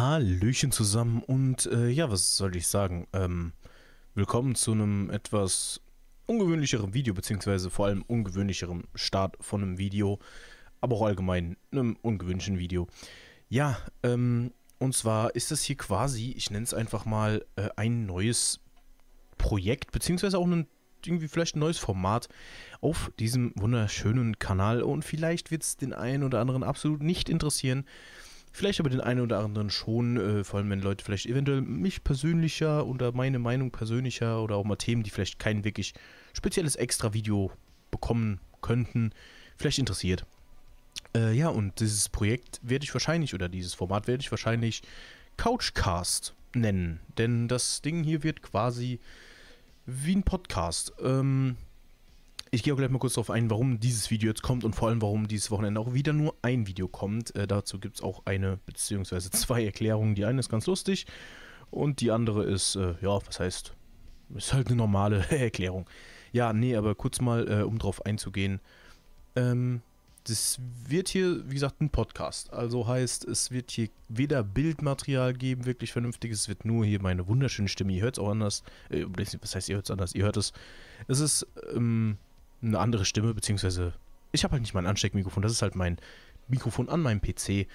Hallöchen zusammen und äh, ja, was soll ich sagen? Ähm, willkommen zu einem etwas ungewöhnlicheren Video, beziehungsweise vor allem ungewöhnlicheren Start von einem Video, aber auch allgemein einem ungewöhnlichen Video. Ja, ähm, und zwar ist das hier quasi, ich nenne es einfach mal, äh, ein neues Projekt, beziehungsweise auch ein irgendwie vielleicht ein neues Format auf diesem wunderschönen Kanal und vielleicht wird es den einen oder anderen absolut nicht interessieren. Vielleicht aber den einen oder anderen schon, äh, vor allem wenn Leute vielleicht eventuell mich persönlicher oder meine Meinung persönlicher oder auch mal Themen, die vielleicht kein wirklich spezielles extra Video bekommen könnten, vielleicht interessiert. Äh, ja, und dieses Projekt werde ich wahrscheinlich, oder dieses Format werde ich wahrscheinlich Couchcast nennen. Denn das Ding hier wird quasi wie ein Podcast. Ähm, ich gehe auch gleich mal kurz darauf ein, warum dieses Video jetzt kommt und vor allem, warum dieses Wochenende auch wieder nur ein Video kommt. Äh, dazu gibt es auch eine bzw. zwei Erklärungen. Die eine ist ganz lustig und die andere ist, äh, ja, was heißt, ist halt eine normale Erklärung. Ja, nee, aber kurz mal, äh, um drauf einzugehen. Ähm, das wird hier, wie gesagt, ein Podcast. Also heißt, es wird hier weder Bildmaterial geben, wirklich vernünftiges. Es wird nur hier meine wunderschöne Stimme. Ihr hört es auch anders. Äh, was heißt, ihr hört es anders? Ihr hört es. Es ist, ähm, eine andere Stimme, beziehungsweise ich habe halt nicht mein Ansteckmikrofon, das ist halt mein Mikrofon an meinem PC.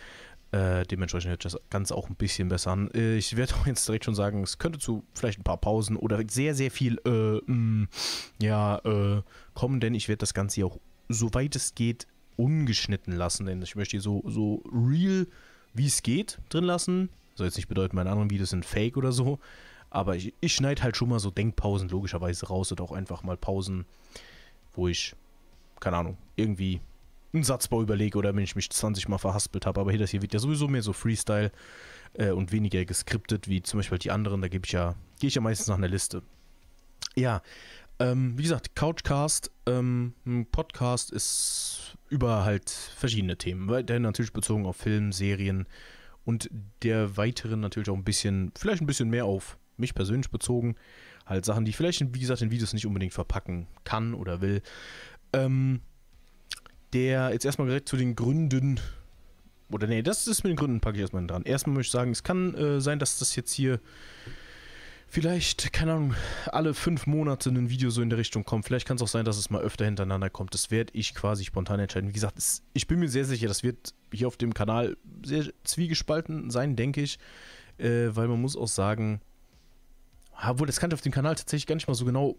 Äh, dementsprechend hört das Ganze auch ein bisschen besser an. Äh, ich werde auch jetzt direkt schon sagen, es könnte zu vielleicht ein paar Pausen oder sehr, sehr viel äh, mh, mm, ja, äh, kommen, denn ich werde das Ganze hier auch, soweit es geht, ungeschnitten lassen, denn ich möchte hier so, so real, wie es geht, drin lassen. Soll jetzt nicht bedeuten, meine anderen Videos sind fake oder so, aber ich, ich schneide halt schon mal so Denkpausen logischerweise raus oder auch einfach mal Pausen, wo ich, keine Ahnung, irgendwie einen Satzbau überlege oder wenn ich mich 20 Mal verhaspelt habe. Aber hier, das hier wird ja sowieso mehr so Freestyle äh, und weniger geskriptet, wie zum Beispiel die anderen. Da gebe ich ja, gehe ich ja meistens nach einer Liste. Ja, ähm, wie gesagt, Couchcast, ähm, Podcast ist über halt verschiedene Themen. Weiterhin natürlich bezogen auf Film, Serien und der weiteren natürlich auch ein bisschen, vielleicht ein bisschen mehr auf mich persönlich bezogen halt Sachen, die ich vielleicht, wie gesagt, in Videos nicht unbedingt verpacken kann oder will. Ähm, der jetzt erstmal direkt zu den Gründen. Oder nee, das ist mit den Gründen packe ich erstmal dran. Erstmal möchte ich sagen, es kann äh, sein, dass das jetzt hier vielleicht, keine Ahnung, alle fünf Monate ein Video so in der Richtung kommt. Vielleicht kann es auch sein, dass es mal öfter hintereinander kommt. Das werde ich quasi spontan entscheiden. Wie gesagt, es, ich bin mir sehr sicher, das wird hier auf dem Kanal sehr zwiegespalten sein, denke ich. Äh, weil man muss auch sagen, obwohl, das kann ich auf dem Kanal tatsächlich gar nicht mal so genau.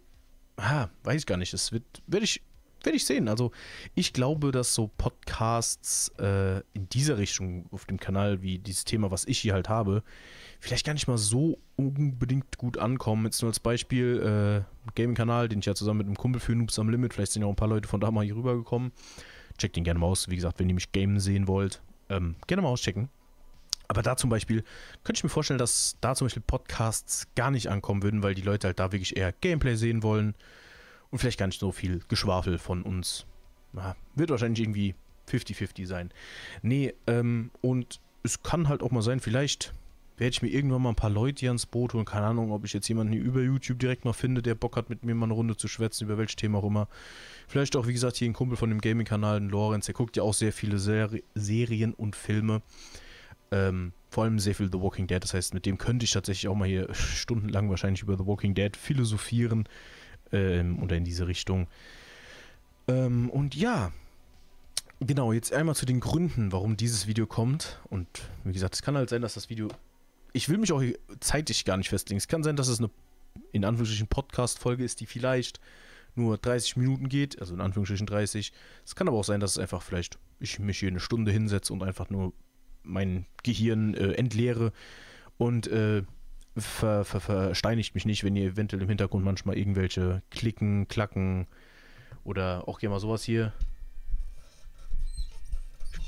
Ha, weiß ich gar nicht. Das wird, werde ich, werde ich sehen. Also, ich glaube, dass so Podcasts äh, in dieser Richtung auf dem Kanal, wie dieses Thema, was ich hier halt habe, vielleicht gar nicht mal so unbedingt gut ankommen. Jetzt nur als Beispiel, äh, Gaming-Kanal, den ich ja zusammen mit einem Kumpel für Noobs am Limit, vielleicht sind ja auch ein paar Leute von da mal hier rübergekommen. Checkt den gerne mal aus. Wie gesagt, wenn ihr mich gamen sehen wollt, ähm, gerne mal auschecken. Aber da zum Beispiel könnte ich mir vorstellen, dass da zum Beispiel Podcasts gar nicht ankommen würden, weil die Leute halt da wirklich eher Gameplay sehen wollen und vielleicht gar nicht so viel Geschwafel von uns. Na, wird wahrscheinlich irgendwie 50-50 sein. Nee, ähm, und es kann halt auch mal sein, vielleicht werde ich mir irgendwann mal ein paar Leute hier ans Boot holen. Keine Ahnung, ob ich jetzt jemanden hier über YouTube direkt mal finde, der Bock hat, mit mir mal eine Runde zu schwätzen, über welches Thema auch immer. Vielleicht auch, wie gesagt, hier ein Kumpel von dem Gaming-Kanal, den Lorenz, der guckt ja auch sehr viele Ser Serien und Filme. Ähm, vor allem sehr viel The Walking Dead. Das heißt, mit dem könnte ich tatsächlich auch mal hier stundenlang wahrscheinlich über The Walking Dead philosophieren ähm, oder in diese Richtung. Ähm, und ja, genau, jetzt einmal zu den Gründen, warum dieses Video kommt. Und wie gesagt, es kann halt sein, dass das Video. Ich will mich auch zeitlich gar nicht festlegen. Es kann sein, dass es eine in Anführungsstrichen Podcast-Folge ist, die vielleicht nur 30 Minuten geht, also in Anführungsstrichen 30. Es kann aber auch sein, dass es einfach vielleicht ich mich hier eine Stunde hinsetze und einfach nur mein Gehirn äh, entleere und äh, ver, ver, versteinigt mich nicht, wenn ihr eventuell im Hintergrund manchmal irgendwelche Klicken, Klacken oder auch gerne mal sowas hier.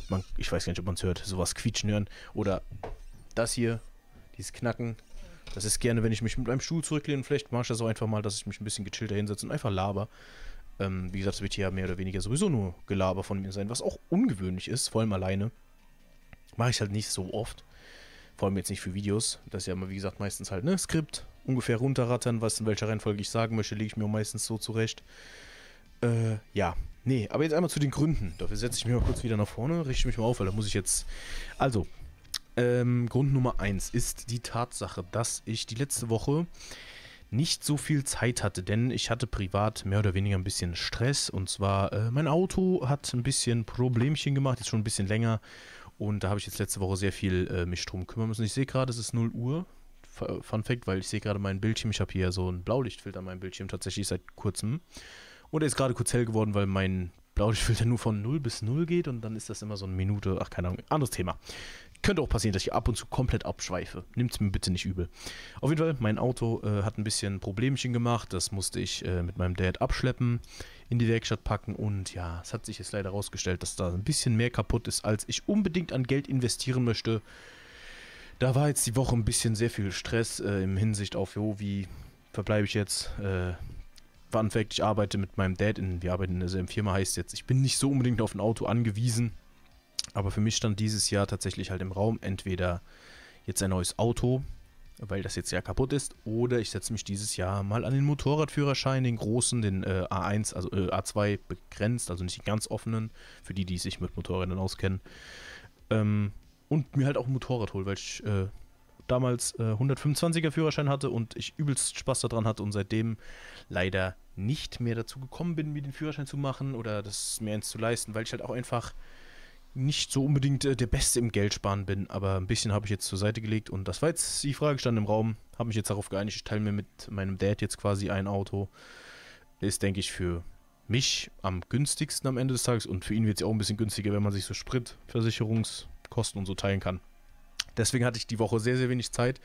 Man, ich weiß gar nicht, ob man es hört. Sowas quietschen hören. Oder das hier, dieses Knacken. Das ist gerne, wenn ich mich mit meinem Stuhl zurücklehne. Vielleicht mache ich das auch einfach mal, dass ich mich ein bisschen gechillter hinsetze und einfach laber. Ähm, wie gesagt, es wird hier mehr oder weniger sowieso nur Gelaber von mir sein, was auch ungewöhnlich ist, vor allem alleine. Mache ich halt nicht so oft. Vor allem jetzt nicht für Videos. Das ist ja immer, wie gesagt, meistens halt, ne, Skript. Ungefähr runterrattern, was in welcher Reihenfolge ich sagen möchte, lege ich mir meistens so zurecht. Äh, ja. Nee, aber jetzt einmal zu den Gründen. Dafür setze ich mich mal kurz wieder nach vorne, richte mich mal auf, weil da muss ich jetzt. Also, ähm, Grund Nummer 1 ist die Tatsache, dass ich die letzte Woche nicht so viel Zeit hatte, denn ich hatte privat mehr oder weniger ein bisschen Stress. Und zwar, äh, mein Auto hat ein bisschen Problemchen gemacht, ist schon ein bisschen länger. Und da habe ich jetzt letzte Woche sehr viel äh, mich drum kümmern müssen. Ich sehe gerade, es ist 0 Uhr. Äh, Fun Fact, weil ich sehe gerade mein Bildschirm. Ich habe hier so einen Blaulichtfilter an meinem Bildschirm tatsächlich seit kurzem. Und er ist gerade kurz hell geworden, weil mein Blaulichtfilter nur von 0 bis 0 geht und dann ist das immer so eine Minute. Ach, keine Ahnung, anderes Thema. Könnte auch passieren, dass ich ab und zu komplett abschweife. Nimmt es mir bitte nicht übel. Auf jeden Fall, mein Auto äh, hat ein bisschen Problemchen gemacht. Das musste ich äh, mit meinem Dad abschleppen, in die Werkstatt packen. Und ja, es hat sich jetzt leider herausgestellt, dass da ein bisschen mehr kaputt ist, als ich unbedingt an Geld investieren möchte. Da war jetzt die Woche ein bisschen sehr viel Stress äh, im Hinsicht auf, jo, wie verbleibe ich jetzt? Äh, Fun Fact, ich arbeite mit meinem Dad in, wir arbeiten in derselben Firma, heißt jetzt, ich bin nicht so unbedingt auf ein Auto angewiesen. Aber für mich stand dieses Jahr tatsächlich halt im Raum, entweder jetzt ein neues Auto, weil das jetzt ja kaputt ist, oder ich setze mich dieses Jahr mal an den Motorradführerschein, den großen, den äh, A1, also äh, A2 begrenzt, also nicht den ganz offenen, für die, die sich mit Motorrädern auskennen. Ähm, und mir halt auch ein Motorrad holen, weil ich äh, damals äh, 125er Führerschein hatte und ich übelst Spaß daran hatte und seitdem leider nicht mehr dazu gekommen bin, mir den Führerschein zu machen oder das mir eins zu leisten, weil ich halt auch einfach nicht so unbedingt äh, der Beste im Geldsparen bin, aber ein bisschen habe ich jetzt zur Seite gelegt und das war jetzt, die Frage stand im Raum, habe mich jetzt darauf geeinigt, ich teile mir mit meinem Dad jetzt quasi ein Auto. Ist, denke ich, für mich am günstigsten am Ende des Tages und für ihn wird es ja auch ein bisschen günstiger, wenn man sich so Spritversicherungskosten und so teilen kann. Deswegen hatte ich die Woche sehr, sehr wenig Zeit,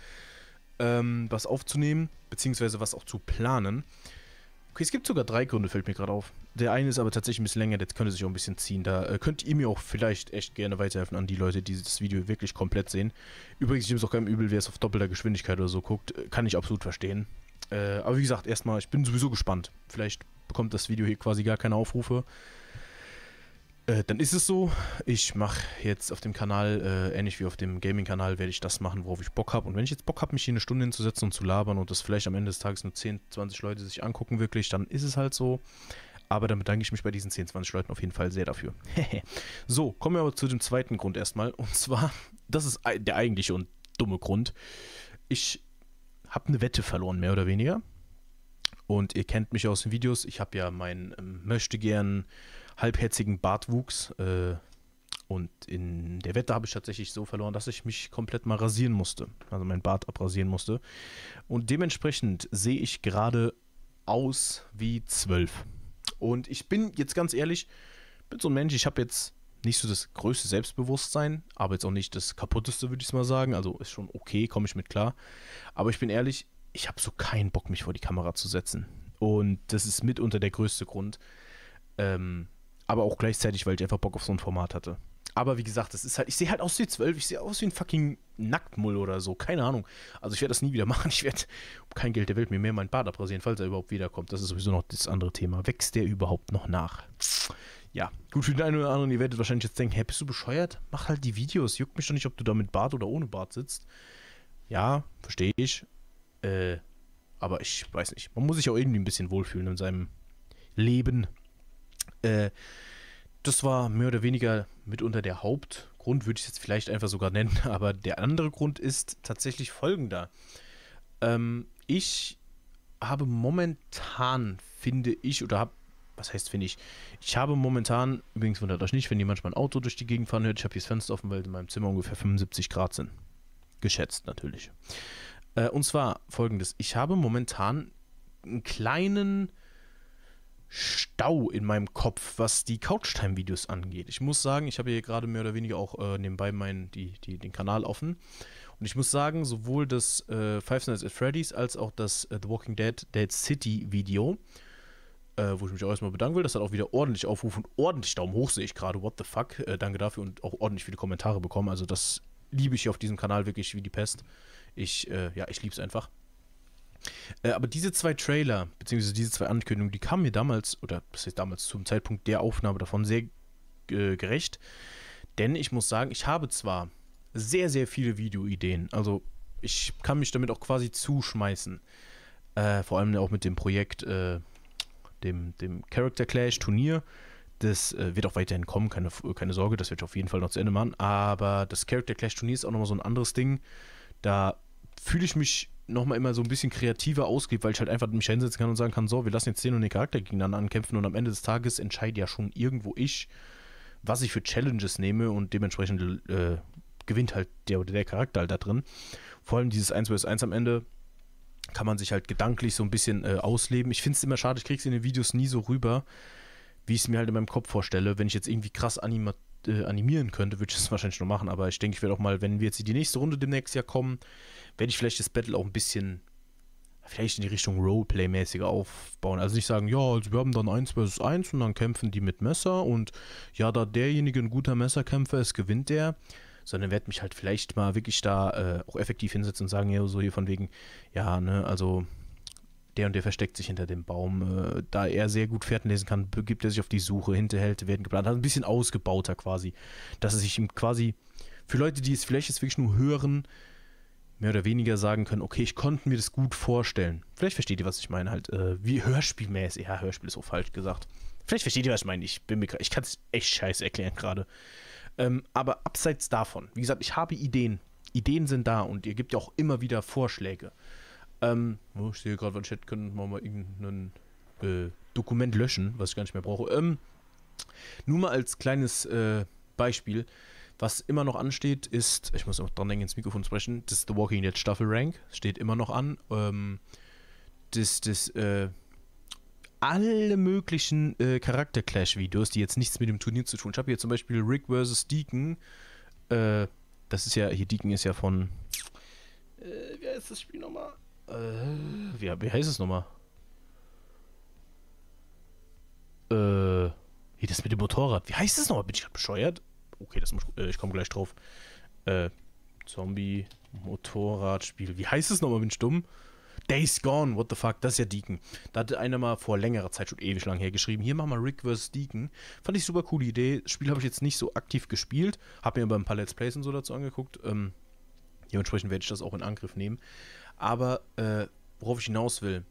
ähm, was aufzunehmen, beziehungsweise was auch zu planen. Okay, es gibt sogar drei Gründe, fällt mir gerade auf. Der eine ist aber tatsächlich ein bisschen länger, der könnte sich auch ein bisschen ziehen. Da äh, könnt ihr mir auch vielleicht echt gerne weiterhelfen an die Leute, die das Video wirklich komplett sehen. Übrigens, ich nehme es auch keinem übel, wer es auf doppelter Geschwindigkeit oder so guckt, kann ich absolut verstehen. Äh, aber wie gesagt, erstmal, ich bin sowieso gespannt. Vielleicht bekommt das Video hier quasi gar keine Aufrufe. Äh, dann ist es so, ich mache jetzt auf dem Kanal, äh, ähnlich wie auf dem Gaming-Kanal, werde ich das machen, worauf ich Bock habe. Und wenn ich jetzt Bock habe, mich hier eine Stunde hinzusetzen und zu labern und das vielleicht am Ende des Tages nur 10, 20 Leute sich angucken, wirklich, dann ist es halt so. Aber dann bedanke ich mich bei diesen 10, 20 Leuten auf jeden Fall sehr dafür. so, kommen wir aber zu dem zweiten Grund erstmal. Und zwar, das ist der eigentliche und dumme Grund. Ich habe eine Wette verloren, mehr oder weniger. Und ihr kennt mich aus den Videos. Ich habe ja meinen ähm, möchte gern halbherzigen Bartwuchs. Äh, und in der Wette habe ich tatsächlich so verloren, dass ich mich komplett mal rasieren musste. Also meinen Bart abrasieren musste. Und dementsprechend sehe ich gerade aus wie zwölf. Und ich bin jetzt ganz ehrlich, bin so ein Mensch, ich habe jetzt nicht so das größte Selbstbewusstsein, aber jetzt auch nicht das kaputteste, würde ich mal sagen. Also ist schon okay, komme ich mit klar. Aber ich bin ehrlich, ich habe so keinen Bock, mich vor die Kamera zu setzen. Und das ist mitunter der größte Grund. Ähm, aber auch gleichzeitig, weil ich einfach Bock auf so ein Format hatte. Aber wie gesagt, das ist halt, ich sehe halt aus wie 12, ich sehe aus wie ein fucking Nacktmull oder so, keine Ahnung. Also ich werde das nie wieder machen. Ich werde um kein Geld der Welt mir mehr meinen Bart abrasieren, falls er überhaupt wiederkommt. Das ist sowieso noch das andere Thema. Wächst der überhaupt noch nach? Ja, gut, für den einen oder anderen, ihr werdet wahrscheinlich jetzt denken, hä, bist du bescheuert? Mach halt die Videos. Juckt mich doch nicht, ob du da mit Bart oder ohne Bart sitzt. Ja, verstehe ich. Äh, aber ich weiß nicht. Man muss sich auch irgendwie ein bisschen wohlfühlen in seinem Leben. Äh, das war mehr oder weniger mitunter der Hauptgrund, würde ich es jetzt vielleicht einfach sogar nennen. Aber der andere Grund ist tatsächlich folgender. Ähm, ich habe momentan, finde ich, oder habe, was heißt finde ich, ich habe momentan, übrigens wundert euch nicht, wenn ihr manchmal ein Auto durch die Gegend fahren hört, ich habe hier das Fenster offen, weil in meinem Zimmer ungefähr 75 Grad sind. Geschätzt natürlich. Äh, und zwar folgendes, ich habe momentan einen kleinen Stau in meinem Kopf, was die Couchtime-Videos angeht. Ich muss sagen, ich habe hier gerade mehr oder weniger auch äh, nebenbei meinen, die, die, den Kanal offen. Und ich muss sagen, sowohl das äh, Five Nights at Freddy's als auch das äh, The Walking Dead Dead City Video, äh, wo ich mich auch erstmal bedanken will, das hat auch wieder ordentlich Aufruf und ordentlich Daumen hoch, sehe ich gerade. What the fuck? Äh, danke dafür und auch ordentlich viele Kommentare bekommen. Also, das liebe ich hier auf diesem Kanal wirklich wie die Pest. Ich, äh, ja, ich liebe es einfach. Äh, aber diese zwei Trailer, beziehungsweise diese zwei Ankündigungen, die kamen mir damals, oder das heißt damals zum Zeitpunkt der Aufnahme davon, sehr äh, gerecht. Denn ich muss sagen, ich habe zwar sehr, sehr viele Videoideen. Also ich kann mich damit auch quasi zuschmeißen. Äh, vor allem auch mit dem Projekt, äh, dem, dem Character Clash Turnier. Das äh, wird auch weiterhin kommen, keine, keine Sorge, das werde ich auf jeden Fall noch zu Ende machen. Aber das Character Clash Turnier ist auch nochmal so ein anderes Ding. Da fühle ich mich nochmal immer so ein bisschen kreativer ausgeht, weil ich halt einfach mich hinsetzen kann und sagen kann, so, wir lassen jetzt den und den Charakter gegeneinander ankämpfen und am Ende des Tages entscheide ja schon irgendwo ich, was ich für Challenges nehme und dementsprechend äh, gewinnt halt der oder der Charakter halt da drin. Vor allem dieses 1 vs 1 am Ende kann man sich halt gedanklich so ein bisschen äh, ausleben. Ich finde es immer schade, ich kriege es in den Videos nie so rüber, wie ich es mir halt in meinem Kopf vorstelle, wenn ich jetzt irgendwie krass Animationen äh, animieren könnte, würde ich das wahrscheinlich noch machen, aber ich denke, ich werde auch mal, wenn wir jetzt in die nächste Runde demnächst ja kommen, werde ich vielleicht das Battle auch ein bisschen vielleicht in die Richtung Roleplay-mäßiger aufbauen. Also nicht sagen, ja, also wir haben dann 1 versus 1 und dann kämpfen die mit Messer und ja, da derjenige ein guter Messerkämpfer ist, gewinnt der. Sondern werde mich halt vielleicht mal wirklich da äh, auch effektiv hinsetzen und sagen, ja, so hier von wegen, ja, ne, also der und der versteckt sich hinter dem Baum. Äh, da er sehr gut Fährten lesen kann, begibt er sich auf die Suche, Hinterhälte werden geplant. Hat also ein bisschen ausgebauter quasi, dass es sich ihm quasi, für Leute, die es vielleicht jetzt wirklich nur hören, mehr oder weniger sagen können, okay, ich konnte mir das gut vorstellen. Vielleicht versteht ihr, was ich meine, halt, äh, wie Hörspielmäßig, ja, Hörspiel ist so falsch gesagt. Vielleicht versteht ihr, was ich meine, ich ich kann es echt scheiße erklären gerade. Ähm, aber abseits davon, wie gesagt, ich habe Ideen. Ideen sind da und ihr gebt ja auch immer wieder Vorschläge. Ähm, oh, ich sehe gerade, was Chat können wir mal irgendein äh, Dokument löschen, was ich gar nicht mehr brauche. Ähm, nur mal als kleines äh, Beispiel, was immer noch ansteht, ist, ich muss auch dran denken, ins Mikrofon zu sprechen, das ist The Walking Dead Staffel Rank steht immer noch an. Ähm, das, das, äh, alle möglichen äh, Charakter-Clash-Videos, die jetzt nichts mit dem Turnier zu tun. Ich habe hier zum Beispiel Rick vs. Deacon. Äh, das ist ja, hier Deacon ist ja von. Äh, wie heißt das Spiel nochmal? Äh, wie, wie heißt es nochmal? Äh, hier, das mit dem Motorrad. Wie heißt es nochmal? Bin ich gerade bescheuert? Okay, das muss, äh, ich komme gleich drauf. Äh, Zombie, Motorradspiel. Wie heißt es nochmal, bin ich dumm? Days Gone, what the fuck, das ist ja Deacon. Da hatte einer mal vor längerer Zeit schon ewig lang hergeschrieben, hier machen wir Rick vs. Deacon. Fand ich super coole Idee. Das Spiel habe ich jetzt nicht so aktiv gespielt, habe mir aber ein paar Let's Plays und so dazu angeguckt. Ähm, dementsprechend werde ich das auch in Angriff nehmen. Aber äh, worauf ich hinaus will,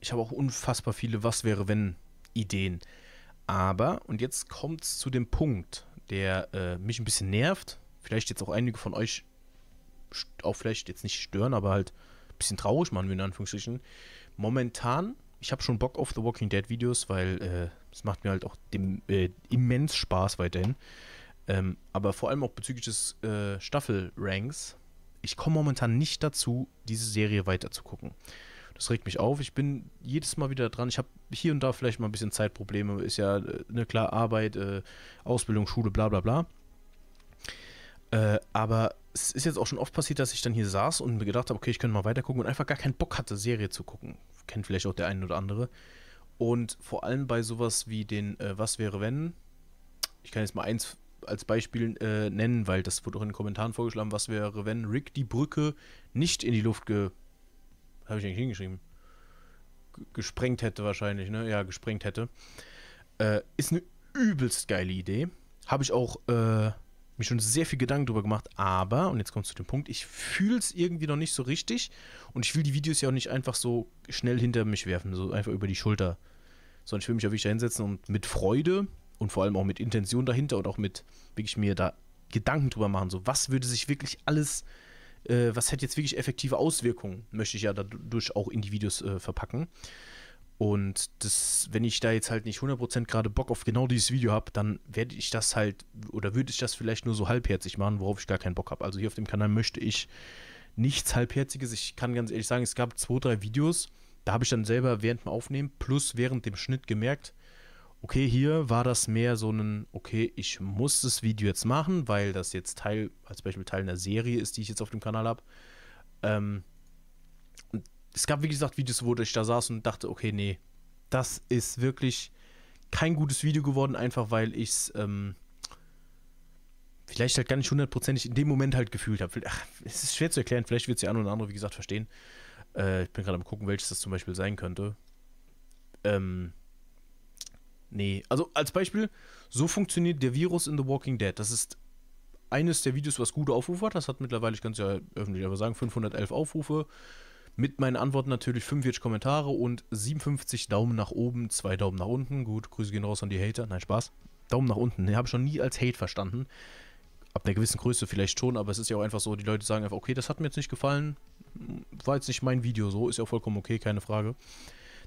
ich habe auch unfassbar viele Was wäre wenn Ideen. Aber, und jetzt kommt es zu dem Punkt, der äh, mich ein bisschen nervt, vielleicht jetzt auch einige von euch auch vielleicht jetzt nicht stören, aber halt ein bisschen traurig machen wir in Anführungsstrichen. Momentan, ich habe schon Bock auf The Walking Dead Videos, weil äh, macht mir halt auch dem, äh, immens Spaß weiterhin. Ähm, aber vor allem auch bezüglich des äh, Staffel-Ranks ich komme momentan nicht dazu, diese Serie weiterzugucken. Das regt mich auf. Ich bin jedes Mal wieder dran. Ich habe hier und da vielleicht mal ein bisschen Zeitprobleme. Ist ja eine äh, klar Arbeit, äh, Ausbildung, Schule, bla bla bla. Äh, aber es ist jetzt auch schon oft passiert, dass ich dann hier saß und mir gedacht habe, okay, ich könnte mal weitergucken und einfach gar keinen Bock hatte, Serie zu gucken. Kennt vielleicht auch der eine oder andere. Und vor allem bei sowas wie den äh, Was wäre wenn. Ich kann jetzt mal eins als Beispiel äh, nennen, weil das wurde auch in den Kommentaren vorgeschlagen, was wäre, wenn Rick die Brücke nicht in die Luft ge... habe ich eigentlich hingeschrieben? G gesprengt hätte wahrscheinlich, ne? Ja, gesprengt hätte. Äh, ist eine übelst geile Idee. Habe ich auch äh, mir schon sehr viel Gedanken drüber gemacht, aber, und jetzt kommst du zu dem Punkt, ich fühle es irgendwie noch nicht so richtig und ich will die Videos ja auch nicht einfach so schnell hinter mich werfen, so einfach über die Schulter. Sondern ich will mich ja wirklich da hinsetzen und mit Freude und vor allem auch mit Intention dahinter und auch mit wirklich mir da Gedanken drüber machen, so was würde sich wirklich alles, äh, was hätte jetzt wirklich effektive Auswirkungen, möchte ich ja dadurch auch in die Videos äh, verpacken. Und das, wenn ich da jetzt halt nicht 100% gerade Bock auf genau dieses Video habe, dann werde ich das halt, oder würde ich das vielleicht nur so halbherzig machen, worauf ich gar keinen Bock habe. Also hier auf dem Kanal möchte ich nichts halbherziges. Ich kann ganz ehrlich sagen, es gab zwei, drei Videos, da habe ich dann selber während dem Aufnehmen plus während dem Schnitt gemerkt, okay, hier war das mehr so ein, okay, ich muss das Video jetzt machen, weil das jetzt Teil, als Beispiel Teil einer Serie ist, die ich jetzt auf dem Kanal habe. Ähm, es gab, wie gesagt, Videos, wo ich da saß und dachte, okay, nee, das ist wirklich kein gutes Video geworden, einfach weil ich es ähm, vielleicht halt gar nicht hundertprozentig in dem Moment halt gefühlt habe. Es ist schwer zu erklären, vielleicht wird es die eine oder andere, wie gesagt, verstehen. Äh, ich bin gerade am gucken, welches das zum Beispiel sein könnte. Ähm, Nee, also als Beispiel, so funktioniert der Virus in The Walking Dead. Das ist eines der Videos, was gute Aufrufe hat. Das hat mittlerweile, ich kann es ja öffentlich aber sagen, 511 Aufrufe. Mit meinen Antworten natürlich 45 Kommentare und 57 Daumen nach oben, 2 Daumen nach unten. Gut, Grüße gehen raus an die Hater. Nein, Spaß. Daumen nach unten. Den habe ich schon nie als Hate verstanden. Ab einer gewissen Größe vielleicht schon, aber es ist ja auch einfach so, die Leute sagen einfach, okay, das hat mir jetzt nicht gefallen. War jetzt nicht mein Video so, ist ja auch vollkommen okay, keine Frage.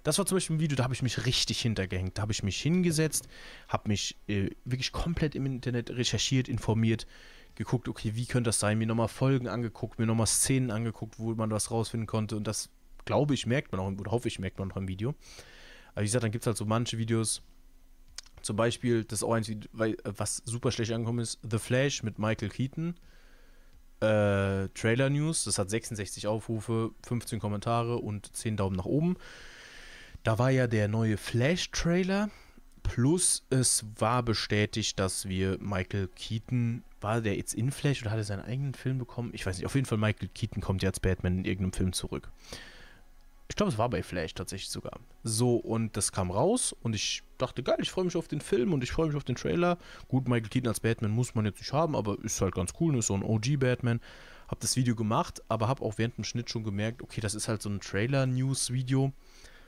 Das war zum Beispiel ein Video, da habe ich mich richtig hintergehängt. Da habe ich mich hingesetzt, habe mich äh, wirklich komplett im Internet recherchiert, informiert, geguckt, okay, wie könnte das sein? Mir nochmal Folgen angeguckt, mir nochmal Szenen angeguckt, wo man was rausfinden konnte. Und das, glaube ich, merkt man auch, oder hoffe ich, merkt man auch im Video. Aber wie gesagt, dann gibt es halt so manche Videos, zum Beispiel, das ist auch eins, was super schlecht angekommen ist, The Flash mit Michael Keaton. Äh, Trailer News, das hat 66 Aufrufe, 15 Kommentare und 10 Daumen nach oben. Da war ja der neue Flash-Trailer, plus es war bestätigt, dass wir Michael Keaton, war der jetzt in Flash oder hat er seinen eigenen Film bekommen? Ich weiß nicht, auf jeden Fall Michael Keaton kommt ja als Batman in irgendeinem Film zurück. Ich glaube, es war bei Flash tatsächlich sogar. So, und das kam raus und ich dachte, geil, ich freue mich auf den Film und ich freue mich auf den Trailer. Gut, Michael Keaton als Batman muss man jetzt nicht haben, aber ist halt ganz cool, ne, ist so ein OG-Batman. Hab das Video gemacht, aber hab auch während dem Schnitt schon gemerkt, okay, das ist halt so ein Trailer-News-Video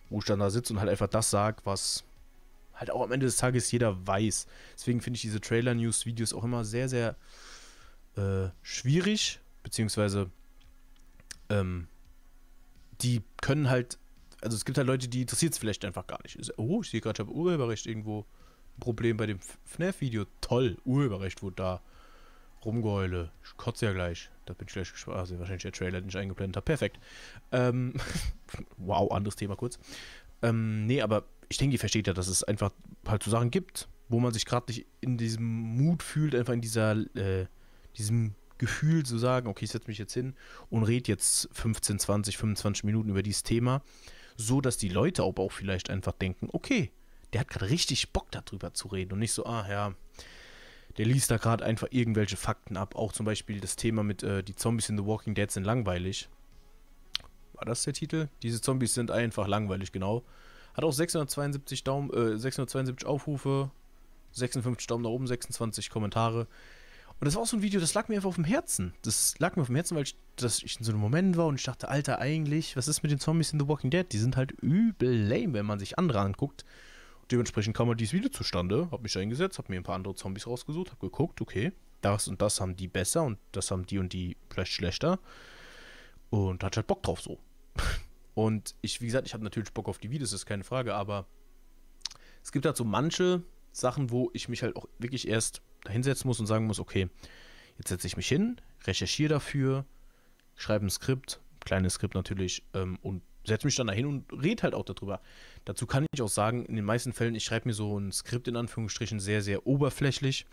wo ich dann da sitze und halt einfach das sage, was halt auch am Ende des Tages jeder weiß. Deswegen finde ich diese Trailer-News-Videos auch immer sehr, sehr äh, schwierig, beziehungsweise ähm, die können halt, also es gibt halt Leute, die interessiert es vielleicht einfach gar nicht. Oh, ich sehe gerade, ich habe Urheberrecht irgendwo ein Problem bei dem FNAF-Video. Toll, Urheberrecht wurde da Rumgeheule. Ich kotze ja gleich. Da bin ich gleich gespannt. Also wahrscheinlich der Trailer, den ich eingeblendet habe. Perfekt. Ähm, wow, anderes Thema kurz. Ähm, nee, aber ich denke, ihr versteht ja, dass es einfach halt so Sachen gibt, wo man sich gerade nicht in diesem Mut fühlt, einfach in dieser, äh, diesem Gefühl zu sagen, okay, ich setze mich jetzt hin und rede jetzt 15, 20, 25 Minuten über dieses Thema, so dass die Leute aber auch vielleicht einfach denken, okay, der hat gerade richtig Bock darüber zu reden und nicht so, ah ja, der liest da gerade einfach irgendwelche Fakten ab. Auch zum Beispiel das Thema mit äh, die Zombies in The Walking Dead sind langweilig. War das der Titel? Diese Zombies sind einfach langweilig, genau. Hat auch 672, Daumen, äh, 672 Aufrufe, 56 Daumen nach oben, 26 Kommentare. Und das war auch so ein Video, das lag mir einfach auf dem Herzen. Das lag mir auf dem Herzen, weil ich, dass ich in so einem Moment war und ich dachte, Alter, eigentlich, was ist mit den Zombies in The Walking Dead? Die sind halt übel lame, wenn man sich andere anguckt. Dementsprechend kam halt dieses Video zustande, habe mich eingesetzt, habe mir ein paar andere Zombies rausgesucht, habe geguckt, okay, das und das haben die besser und das haben die und die vielleicht schlechter. Und hatte halt Bock drauf so. Und ich, wie gesagt, ich habe natürlich Bock auf die Videos, ist keine Frage, aber es gibt halt so manche Sachen, wo ich mich halt auch wirklich erst dahinsetzen muss und sagen muss, okay, jetzt setze ich mich hin, recherchiere dafür, schreibe ein Skript, kleines Skript natürlich, ähm, und setze mich dann dahin und rede halt auch darüber. Dazu kann ich auch sagen, in den meisten Fällen, ich schreibe mir so ein Skript in Anführungsstrichen sehr, sehr oberflächlich.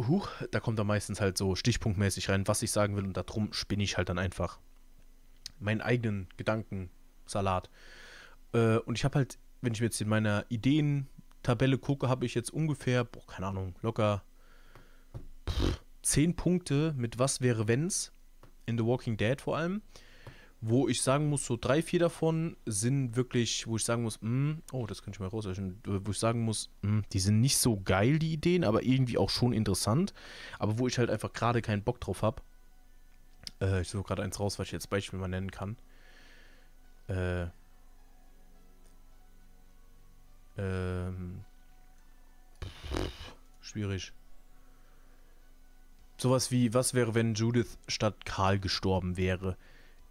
Huch, da kommt dann meistens halt so stichpunktmäßig rein, was ich sagen will und darum spinne ich halt dann einfach meinen eigenen Gedankensalat. Äh, und ich habe halt, wenn ich mir jetzt in meiner Ideentabelle gucke, habe ich jetzt ungefähr, boah, keine Ahnung, locker pff, 10 Punkte mit was wäre wenn's in The Walking Dead vor allem wo ich sagen muss, so drei, vier davon sind wirklich, wo ich sagen muss, mh, hm, oh, das könnte ich mal rauslöschen, wo ich sagen muss, mh, hm, die sind nicht so geil, die Ideen, aber irgendwie auch schon interessant, aber wo ich halt einfach gerade keinen Bock drauf habe. Äh, ich suche gerade eins raus, was ich jetzt Beispiel mal nennen kann. Äh, ähm, pff, schwierig. Sowas wie, was wäre, wenn Judith statt Karl gestorben wäre?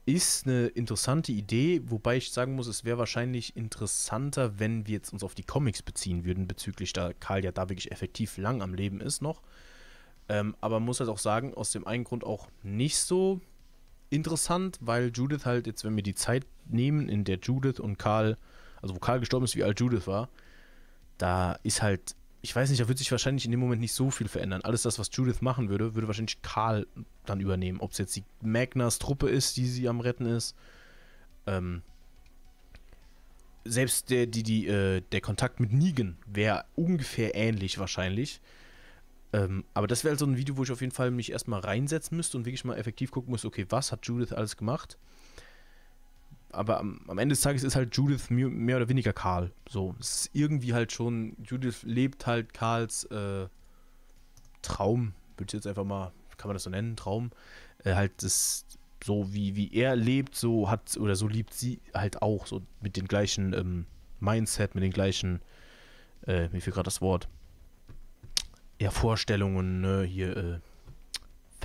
Ist eine interessante Idee, wobei ich sagen muss, es wäre wahrscheinlich interessanter, wenn wir jetzt uns auf die Comics beziehen würden, bezüglich da Karl ja da wirklich effektiv lang am Leben ist noch. Ähm, aber muss halt auch sagen, aus dem einen Grund auch nicht so interessant, weil Judith halt jetzt, wenn wir die Zeit nehmen, in der Judith und Karl, also wo Karl gestorben ist, wie alt Judith war, da ist halt ich weiß nicht, da wird sich wahrscheinlich in dem Moment nicht so viel verändern. Alles das, was Judith machen würde, würde wahrscheinlich Karl dann übernehmen. Ob es jetzt die Magnas Truppe ist, die sie am Retten ist. Ähm, selbst der, die, die, äh, der Kontakt mit Negan wäre ungefähr ähnlich wahrscheinlich. Ähm, aber das wäre halt so ein Video, wo ich auf jeden Fall mich erstmal reinsetzen müsste und wirklich mal effektiv gucken muss, okay, was hat Judith alles gemacht? aber am, am, Ende des Tages ist halt Judith mehr oder weniger Karl. So, es ist irgendwie halt schon, Judith lebt halt Karls äh, Traum, würde ich jetzt einfach mal, kann man das so nennen, Traum. Äh, halt das, so wie, wie er lebt, so hat, oder so liebt sie halt auch, so mit den gleichen ähm, Mindset, mit den gleichen, äh, mir fehlt gerade das Wort, ja, Vorstellungen, ne, hier, äh,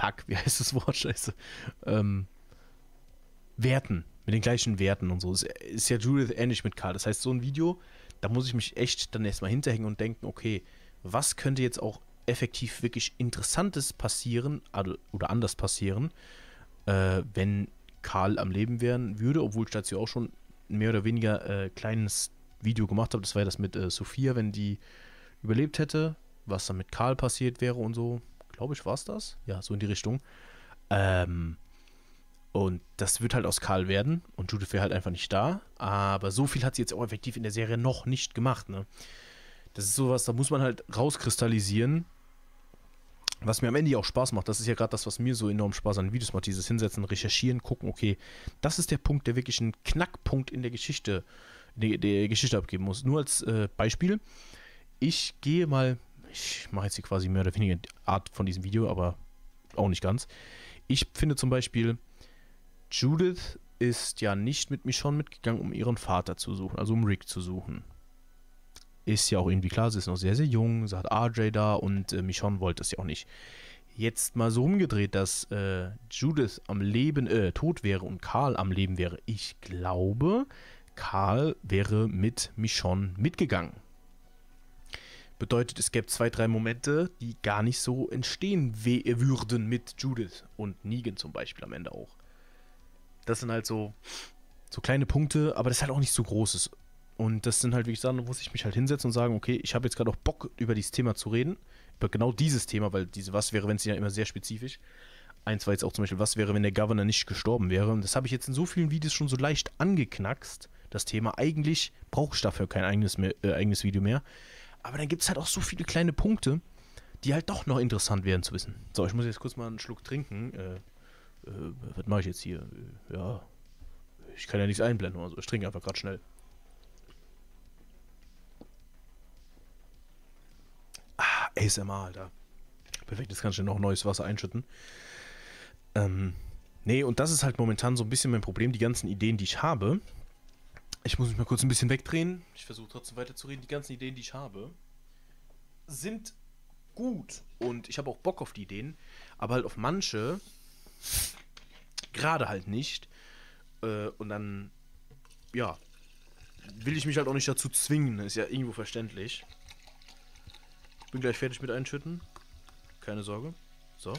fuck, wie heißt das Wort, scheiße, ähm, Werten, mit den gleichen Werten und so. Es ist ja Judith ähnlich mit Karl. Das heißt, so ein Video, da muss ich mich echt dann erstmal hinterhängen und denken, okay, was könnte jetzt auch effektiv wirklich Interessantes passieren oder anders passieren, äh, wenn Karl am Leben wären würde, obwohl ich dazu auch schon mehr oder weniger äh, kleines Video gemacht habe. Das war ja das mit äh, Sophia, wenn die überlebt hätte, was dann mit Karl passiert wäre und so. Glaube ich, war es das. Ja, so in die Richtung. Ähm, und das wird halt aus Karl werden und Judith wäre halt einfach nicht da. Aber so viel hat sie jetzt auch effektiv in der Serie noch nicht gemacht. Ne? Das ist sowas, da muss man halt rauskristallisieren, was mir am Ende auch Spaß macht, das ist ja gerade das, was mir so enorm Spaß an Videos macht, dieses Hinsetzen, Recherchieren, gucken, okay, das ist der Punkt, der wirklich einen Knackpunkt in der Geschichte, der, der Geschichte abgeben muss. Nur als äh, Beispiel, ich gehe mal, ich mache jetzt hier quasi mehr oder weniger Art von diesem Video, aber auch nicht ganz. Ich finde zum Beispiel Judith ist ja nicht mit Michonne mitgegangen, um ihren Vater zu suchen, also um Rick zu suchen. Ist ja auch irgendwie klar, sie ist noch sehr, sehr jung, sie hat RJ da und äh, Michonne wollte es ja auch nicht. Jetzt mal so umgedreht, dass äh, Judith am Leben, äh, tot wäre und Karl am Leben wäre. Ich glaube, Karl wäre mit Michonne mitgegangen. Bedeutet, es gäbe zwei, drei Momente, die gar nicht so entstehen würden mit Judith und Negan zum Beispiel am Ende auch. Das sind halt so, so kleine Punkte, aber das ist halt auch nichts so Großes. Und das sind halt, wie ich sage, muss ich mich halt hinsetzen und sagen, okay, ich habe jetzt gerade auch Bock, über dieses Thema zu reden. Über genau dieses Thema, weil diese Was wäre, wenn es ja immer sehr spezifisch. Eins war jetzt auch zum Beispiel, was wäre, wenn der Governor nicht gestorben wäre. Und das habe ich jetzt in so vielen Videos schon so leicht angeknackst. Das Thema, eigentlich brauche ich dafür kein eigenes, mehr, äh, eigenes Video mehr. Aber dann gibt es halt auch so viele kleine Punkte, die halt doch noch interessant wären zu wissen. So, ich muss jetzt kurz mal einen Schluck trinken. Äh, äh, was mache ich jetzt hier? Ja, ich kann ja nichts einblenden oder so. Ich trinke einfach gerade schnell. Ah, ASMR, Alter. Perfekt, jetzt kann ich noch neues Wasser einschütten. Ähm, nee, und das ist halt momentan so ein bisschen mein Problem, die ganzen Ideen, die ich habe. Ich muss mich mal kurz ein bisschen wegdrehen. Ich versuche trotzdem weiterzureden. Die ganzen Ideen, die ich habe, sind gut und ich habe auch Bock auf die Ideen, aber halt auf manche Gerade halt nicht. Äh, und dann, ja, will ich mich halt auch nicht dazu zwingen. Ist ja irgendwo verständlich. Bin gleich fertig mit einschütten. Keine Sorge. So.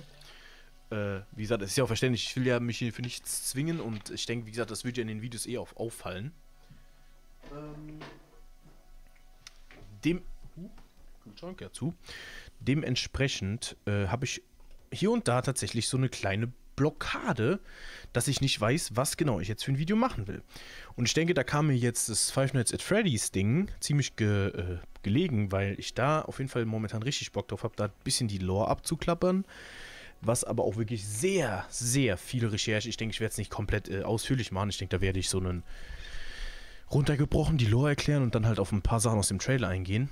Äh, wie gesagt, es ist ja auch verständlich. Ich will ja mich hier für nichts zwingen und ich denke, wie gesagt, das wird ja in den Videos eh auf, auffallen. Ähm. Dem. Uh, ja zu. Dementsprechend äh, habe ich hier und da tatsächlich so eine kleine Blockade, dass ich nicht weiß, was genau ich jetzt für ein Video machen will. Und ich denke, da kam mir jetzt das Five Nights at Freddy's Ding ziemlich ge, äh, gelegen, weil ich da auf jeden Fall momentan richtig Bock drauf habe, da ein bisschen die Lore abzuklappern. Was aber auch wirklich sehr, sehr viel Recherche. Ich denke, ich werde es nicht komplett äh, ausführlich machen. Ich denke, da werde ich so einen runtergebrochen, die Lore erklären und dann halt auf ein paar Sachen aus dem Trailer eingehen.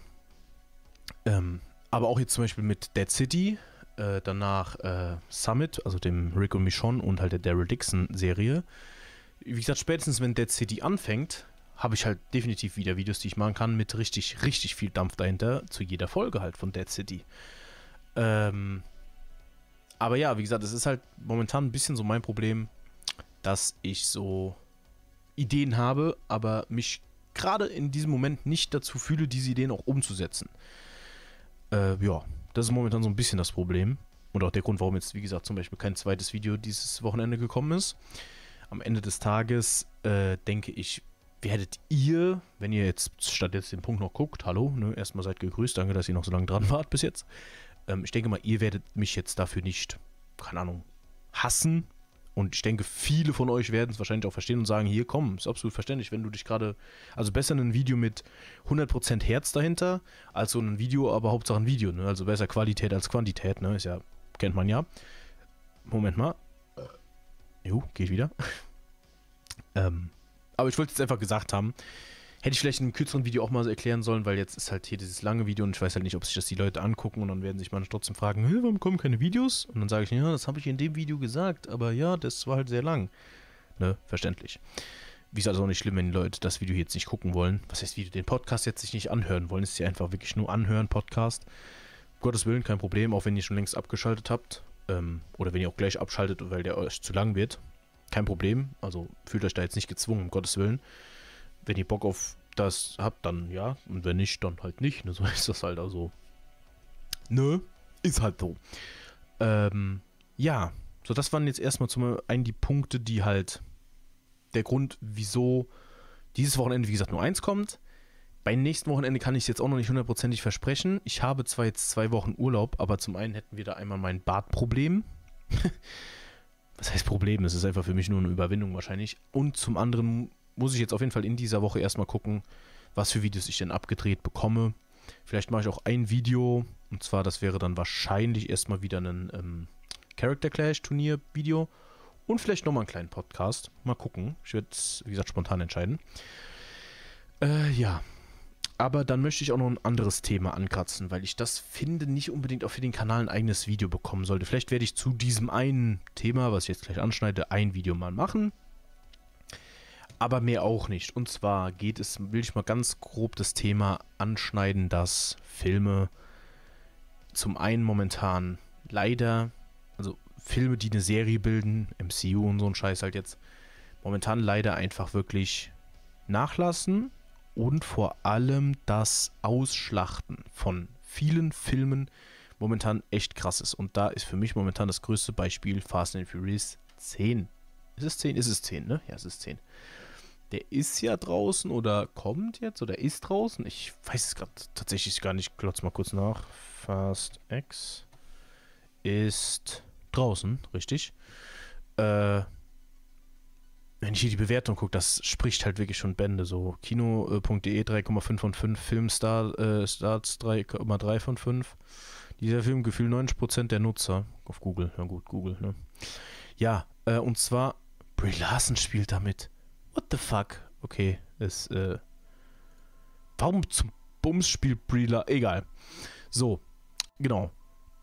Ähm, aber auch jetzt zum Beispiel mit Dead City äh, danach äh, Summit, also dem Rick und Michonne und halt der Daryl Dixon-Serie. Wie gesagt, spätestens wenn Dead City anfängt, habe ich halt definitiv wieder Videos, die ich machen kann, mit richtig, richtig viel Dampf dahinter, zu jeder Folge halt von Dead City. Ähm, aber ja, wie gesagt, es ist halt momentan ein bisschen so mein Problem, dass ich so Ideen habe, aber mich gerade in diesem Moment nicht dazu fühle, diese Ideen auch umzusetzen. Äh, ja, das ist momentan so ein bisschen das Problem. Und auch der Grund, warum jetzt, wie gesagt, zum Beispiel kein zweites Video dieses Wochenende gekommen ist. Am Ende des Tages äh, denke ich, werdet ihr, wenn ihr jetzt statt jetzt den Punkt noch guckt, hallo, ne, erstmal seid gegrüßt, danke, dass ihr noch so lange dran wart bis jetzt. Ähm, ich denke mal, ihr werdet mich jetzt dafür nicht, keine Ahnung, hassen, und ich denke, viele von euch werden es wahrscheinlich auch verstehen und sagen, hier komm, ist absolut verständlich, wenn du dich gerade, also besser ein Video mit 100% Herz dahinter, als so ein Video, aber Hauptsache ein Video, ne? also besser Qualität als Quantität, ne? ist ja, kennt man ja. Moment mal. Äh, jo, geht wieder. ähm, aber ich wollte es einfach gesagt haben, Hätte ich vielleicht in einem kürzeren Video auch mal so erklären sollen, weil jetzt ist halt hier dieses lange Video und ich weiß halt nicht, ob sich das die Leute angucken und dann werden sich manche trotzdem fragen, warum kommen keine Videos? Und dann sage ich, ja, das habe ich in dem Video gesagt, aber ja, das war halt sehr lang. Ne, verständlich. Wie ist also auch nicht schlimm, wenn die Leute das Video jetzt nicht gucken wollen. Was heißt Video? Den Podcast jetzt sich nicht anhören wollen. Ist ja einfach wirklich nur anhören, Podcast. Um Gottes Willen, kein Problem, auch wenn ihr schon längst abgeschaltet habt. Ähm, oder wenn ihr auch gleich abschaltet, weil der euch zu lang wird. Kein Problem. Also fühlt euch da jetzt nicht gezwungen, um Gottes Willen wenn ihr Bock auf das habt, dann ja. Und wenn nicht, dann halt nicht. Ne? So ist das halt also. Nö, ist halt so. Ähm, ja, so das waren jetzt erstmal zum einen die Punkte, die halt der Grund, wieso dieses Wochenende, wie gesagt, nur eins kommt. Beim nächsten Wochenende kann ich es jetzt auch noch nicht hundertprozentig versprechen. Ich habe zwar jetzt zwei Wochen Urlaub, aber zum einen hätten wir da einmal mein Bartproblem. Was heißt Problem? Es ist einfach für mich nur eine Überwindung wahrscheinlich. Und zum anderen muss ich jetzt auf jeden Fall in dieser Woche erstmal gucken, was für Videos ich denn abgedreht bekomme. Vielleicht mache ich auch ein Video, und zwar das wäre dann wahrscheinlich erstmal wieder ein ähm, Character Clash Turnier Video und vielleicht nochmal einen kleinen Podcast. Mal gucken. Ich werde es, wie gesagt, spontan entscheiden. Äh, ja. Aber dann möchte ich auch noch ein anderes Thema ankratzen, weil ich das finde, nicht unbedingt auch für den Kanal ein eigenes Video bekommen sollte. Vielleicht werde ich zu diesem einen Thema, was ich jetzt gleich anschneide, ein Video mal machen aber mehr auch nicht. Und zwar geht es, will ich mal ganz grob das Thema anschneiden, dass Filme zum einen momentan leider, also Filme, die eine Serie bilden, MCU und so ein Scheiß halt jetzt, momentan leider einfach wirklich nachlassen und vor allem das Ausschlachten von vielen Filmen momentan echt krass ist. Und da ist für mich momentan das größte Beispiel Fast and Furious 10. Ist es 10? Ist es 10, ne? Ja, es ist 10 der ist ja draußen oder kommt jetzt oder ist draußen. Ich weiß es gerade tatsächlich gar nicht. Klotz mal kurz nach. Fast X ist draußen, richtig. Äh, wenn ich hier die Bewertung gucke, das spricht halt wirklich schon Bände. So kino.de 3,5 von 5, Filmstar äh, Starts 3,3 von 5. Dieser Film gefühlt 90% der Nutzer auf Google. Na gut, Google, ne? Ja, äh, und zwar Brie Larson spielt damit. What the fuck? Okay, es, äh. Warum zum Bums spielt Breeler? Egal. So, genau.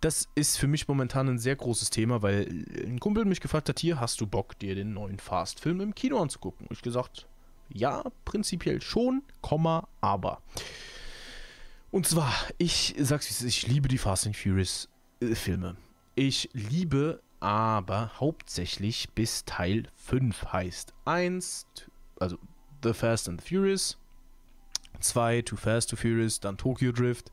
Das ist für mich momentan ein sehr großes Thema, weil ein Kumpel mich gefragt hat: Hier, hast du Bock, dir den neuen Fast-Film im Kino anzugucken? ich gesagt: Ja, prinzipiell schon, Komma, aber. Und zwar, ich sag's wie es ist: Ich liebe die Fast and Furious-Filme. Äh, ich liebe aber hauptsächlich bis Teil 5 heißt. 1, also The Fast and the Furious. 2, Too Fast, Too Furious, dann Tokyo Drift,